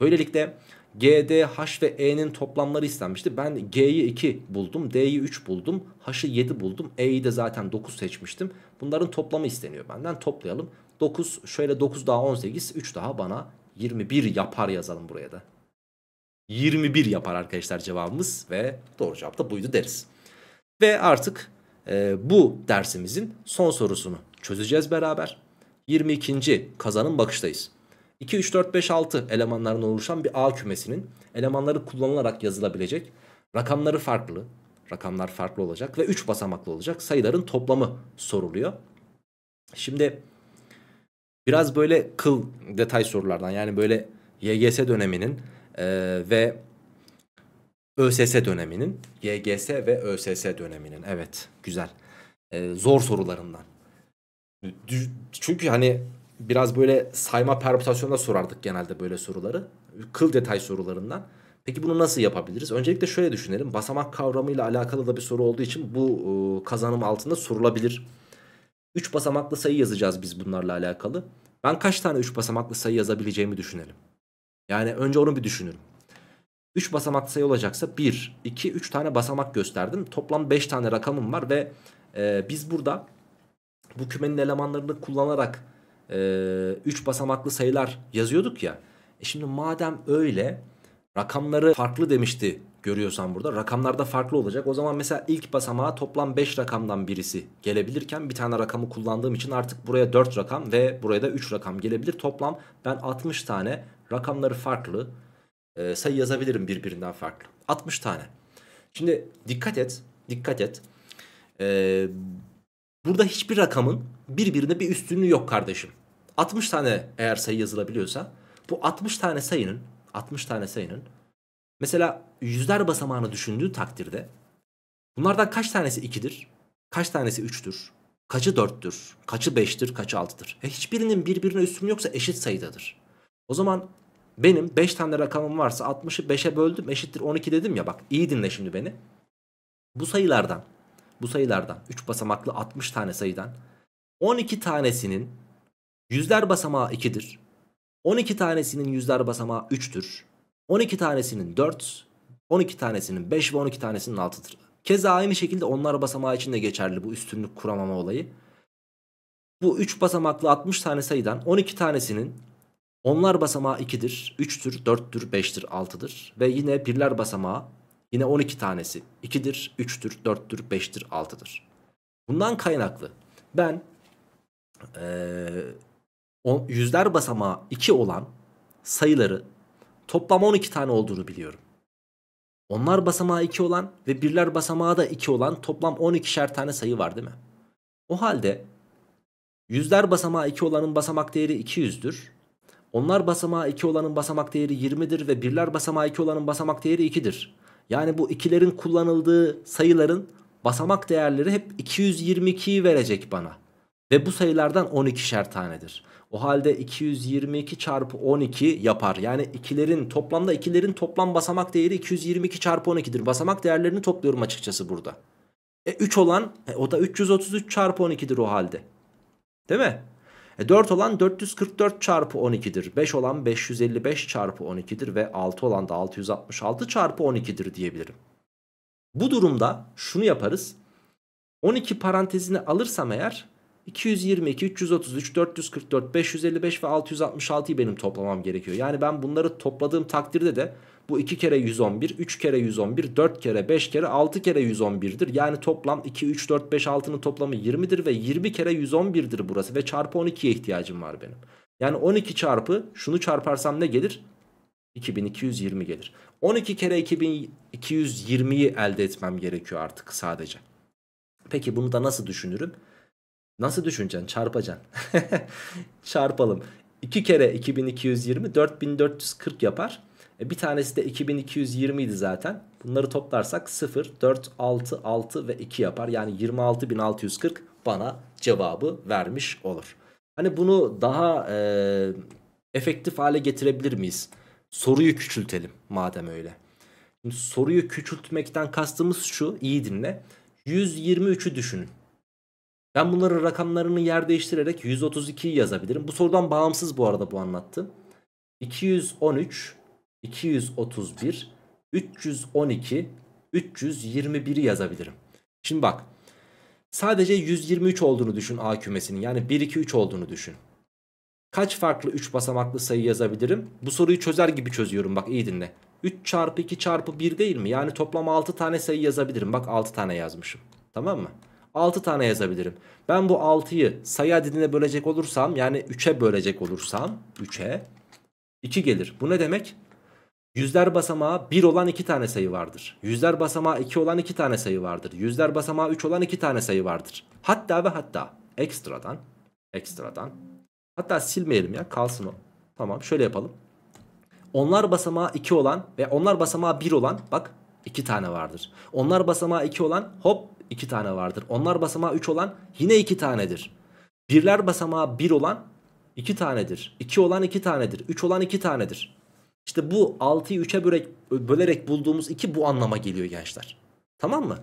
Böylelikle G, D, H ve E'nin toplamları istenmişti. Ben G'yi 2 buldum, D'yi 3 buldum, H'ı 7 buldum, E'yi de zaten 9 seçmiştim. Bunların toplamı isteniyor benden. Toplayalım. 9 şöyle 9 daha 18, 3 daha bana 21 yapar yazalım buraya da. 21 yapar arkadaşlar cevabımız ve doğru cevap da buydu deriz. Ve artık e, bu dersimizin son sorusunu çözeceğiz beraber. 22. kazanın bakıştayız. 2, 3, 4, 5, 6 elemanlardan oluşan bir A kümesinin elemanları kullanılarak yazılabilecek rakamları farklı. Rakamlar farklı olacak ve 3 basamaklı olacak sayıların toplamı soruluyor. Şimdi biraz böyle kıl detay sorulardan yani böyle YGS döneminin e, ve ÖSS döneminin YGS ve ÖSS döneminin evet güzel e, zor sorularından çünkü hani biraz böyle sayma permütasyonda sorardık genelde böyle soruları kıl detay sorularından Peki bunu nasıl yapabiliriz? Öncelikle şöyle düşünelim. Basamak kavramıyla alakalı da bir soru olduğu için bu kazanım altında sorulabilir 3 basamaklı sayı yazacağız biz bunlarla alakalı. Ben kaç tane 3 basamaklı sayı yazabileceğimi düşünelim. Yani önce onu bir düşünürüm. 3 basamaklı sayı olacaksa 1, 2, 3 tane basamak gösterdim. Toplam 5 tane rakamım var ve e, biz burada bu kümenin elemanlarını kullanarak 3 e, basamaklı sayılar yazıyorduk ya. E şimdi madem öyle rakamları farklı demişti görüyorsan burada rakamlarda farklı olacak. O zaman mesela ilk basamağa toplam 5 rakamdan birisi gelebilirken bir tane rakamı kullandığım için artık buraya 4 rakam ve buraya da 3 rakam gelebilir. Toplam ben 60 tane rakamları farklı e, sayı yazabilirim birbirinden farklı. 60 tane. Şimdi dikkat et, dikkat et. Ee, burada hiçbir rakamın birbirine bir üstünlüğü yok kardeşim. 60 tane eğer sayı yazılabiliyorsa bu 60 tane sayının 60 tane sayının Mesela yüzler basamağını düşündüğü takdirde bunlardan kaç tanesi 2'dir? Kaç tanesi 3'tür? Kaçı 4'tür? Kaçı 5'tir? Kaçı 6'dır? E hiçbirinin birbirine üstün yoksa eşit sayıdadır. O zaman benim 5 tane rakamım varsa 60'ı 5'e böldüm eşittir 12 dedim ya bak iyi dinle şimdi beni. Bu sayılardan bu sayılardan 3 basamaklı 60 tane sayıdan 12 tanesinin yüzler basamağı 2'dir. 12 tanesinin yüzler basamağı 3'tür. 12 tanesinin 4, 12 tanesinin 5 ve 12 tanesinin 6'dır. Keza aynı şekilde onlar basamağı için de geçerli bu üstünlük kuramama olayı. Bu 3 basamaklı 60 tane sayıdan 12 tanesinin onlar basamağı 2'dir, 3'tür, 4'tür, 5'tir, 6'dır. Ve yine birler basamağı yine 12 tanesi 2'dir, 3'tür, 4'tür, 5'tir, 6'dır. Bundan kaynaklı ben ee, yüzler basamağı 2 olan sayıları toplam 12 tane olduğunu biliyorum. Onlar basamağı 2 olan ve birler basamağı da 2 olan toplam 12'şer tane sayı var değil mi? O halde yüzler basamağı 2 olanın basamak değeri 200'dür. Onlar basamağı 2 olanın basamak değeri 20'dir ve birler basamağı 2 olanın basamak değeri 2'dir. Yani bu ikilerin kullanıldığı sayıların basamak değerleri hep 222'yi verecek bana. Ve bu sayılardan 12'şer tanedir. O halde 222 çarpı 12 yapar. Yani ikilerin toplamda ikilerin toplam basamak değeri 222 çarpı 12'dir. Basamak değerlerini topluyorum açıkçası burada. E 3 olan e, o da 333 çarpı 12'dir o halde. Değil mi? E 4 olan 444 çarpı 12'dir. 5 olan 555 çarpı 12'dir ve 6 olan da 666 çarpı 12'dir diyebilirim. Bu durumda şunu yaparız. 12 parantezini alırsam eğer 222, 333, 444, 555 ve 666'yı benim toplamam gerekiyor. Yani ben bunları topladığım takdirde de bu 2 kere 111, 3 kere 111, 4 kere 5 kere 6 kere 111'dir. Yani toplam 2, 3, 4, 5, 6'nın toplamı 20'dir ve 20 kere 111'dir burası ve çarpı 12'ye ihtiyacım var benim. Yani 12 çarpı şunu çarparsam ne gelir? 2220 gelir. 12 kere 2220'yi elde etmem gerekiyor artık sadece. Peki bunu da nasıl düşünürüm? Nasıl düşüneceksin? Çarpacaksın. Çarpalım. 2 kere 2220 4440 yapar. E bir tanesi de 2220 idi zaten. Bunları toplarsak 0, 4, 6, 6 ve 2 yapar. Yani 26640 bana cevabı vermiş olur. Hani bunu daha e, efektif hale getirebilir miyiz? Soruyu küçültelim madem öyle. Şimdi soruyu küçültmekten kastımız şu iyi dinle. 123'ü düşünün. Ben bunların rakamlarını yer değiştirerek 132'yi yazabilirim. Bu sorudan bağımsız bu arada bu anlattım. 213, 231, 312, 321'i yazabilirim. Şimdi bak sadece 123 olduğunu düşün A kümesinin yani 1, 2, 3 olduğunu düşün. Kaç farklı 3 basamaklı sayı yazabilirim? Bu soruyu çözer gibi çözüyorum bak iyi dinle. 3 çarpı 2 çarpı 1 değil mi? Yani toplam 6 tane sayı yazabilirim. Bak 6 tane yazmışım. Tamam mı? 6 tane yazabilirim. Ben bu 6'yı sayı adedine bölecek olursam yani 3'e bölecek olursam 3'e 2 gelir. Bu ne demek? Yüzler basamağı 1 olan 2 tane sayı vardır. Yüzler basamağı 2 olan 2 tane sayı vardır. Yüzler basamağı 3 olan 2 tane sayı vardır. Hatta ve hatta ekstradan ekstradan hatta silmeyelim ya kalsın o. Tamam şöyle yapalım. Onlar basamağı 2 olan ve onlar basamağı 1 olan bak 2 tane vardır. Onlar basamağı 2 olan hop 2 tane vardır. Onlar basamağı 3 olan yine 2 tanedir. Birler basamağı 1 olan 2 tanedir. 2 olan 2 tanedir. 3 olan 2 tanedir. İşte bu 6'yı 3'e bölerek, bölerek bulduğumuz 2 bu anlama geliyor gençler. Tamam mı?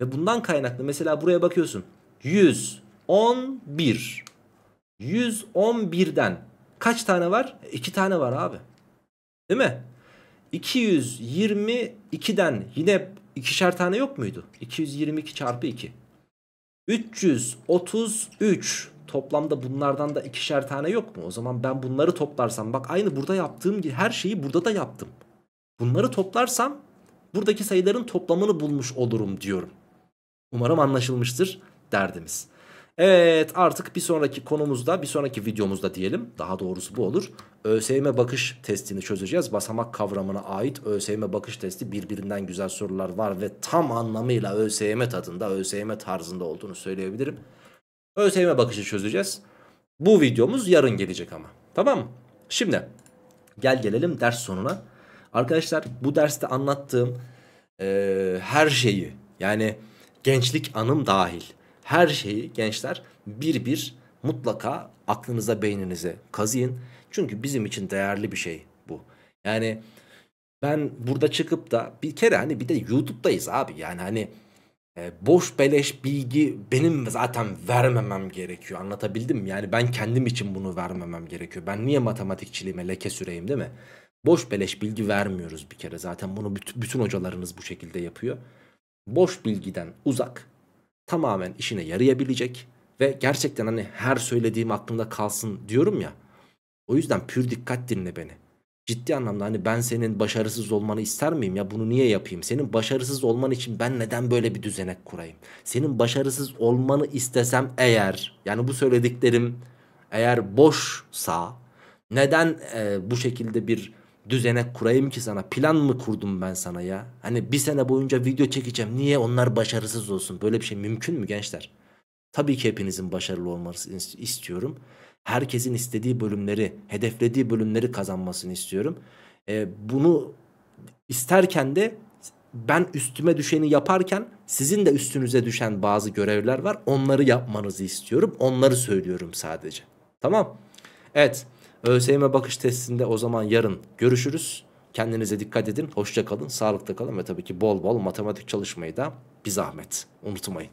Ve bundan kaynaklı mesela buraya bakıyorsun. 111. 111'den kaç tane var? 2 e, tane var abi. Değil mi? 222'den yine ikişer tane yok muydu? 222 çarpı 2. 333 toplamda bunlardan da ikişer tane yok mu? O zaman ben bunları toplarsam bak aynı burada yaptığım gibi her şeyi burada da yaptım. Bunları toplarsam buradaki sayıların toplamını bulmuş olurum diyorum. Umarım anlaşılmıştır derdimiz. Evet artık bir sonraki konumuzda bir sonraki videomuzda diyelim daha doğrusu bu olur. ÖSYM bakış testini çözeceğiz. Basamak kavramına ait ÖSYM bakış testi birbirinden güzel sorular var ve tam anlamıyla ÖSYM tadında ÖSYM tarzında olduğunu söyleyebilirim. ÖSYM bakışı çözeceğiz. Bu videomuz yarın gelecek ama tamam mı? Şimdi gel gelelim ders sonuna. Arkadaşlar bu derste anlattığım e, her şeyi yani gençlik anım dahil her şeyi gençler bir bir mutlaka aklınıza beyninize kazıyın. Çünkü bizim için değerli bir şey bu. Yani ben burada çıkıp da bir kere hani bir de YouTube'dayız abi. Yani hani e, boş beleş bilgi benim zaten vermemem gerekiyor. Anlatabildim mi? Yani ben kendim için bunu vermemem gerekiyor. Ben niye matematikçiliğime leke süreyim değil mi? Boş beleş bilgi vermiyoruz bir kere. Zaten bunu bütün hocalarınız bu şekilde yapıyor. Boş bilgiden uzak tamamen işine yarayabilecek ve gerçekten hani her söylediğim aklımda kalsın diyorum ya. O yüzden pür dikkat dinle beni. Ciddi anlamda hani ben senin başarısız olmanı ister miyim ya bunu niye yapayım? Senin başarısız olman için ben neden böyle bir düzenek kurayım? Senin başarısız olmanı istesem eğer yani bu söylediklerim eğer boşsa neden e, bu şekilde bir düzenek kurayım ki sana? Plan mı kurdum ben sana ya? Hani bir sene boyunca video çekeceğim. Niye onlar başarısız olsun? Böyle bir şey mümkün mü gençler? Tabii ki hepinizin başarılı olmasını istiyorum. Herkesin istediği bölümleri, hedeflediği bölümleri kazanmasını istiyorum. E, bunu isterken de ben üstüme düşeni yaparken sizin de üstünüze düşen bazı görevler var. Onları yapmanızı istiyorum. Onları söylüyorum sadece. Tamam. Evet. ÖSYM bakış testinde o zaman yarın görüşürüz. Kendinize dikkat edin. Hoşça kalın. Sağlıkta kalın ve tabii ki bol bol matematik çalışmayı da bir zahmet unutmayın.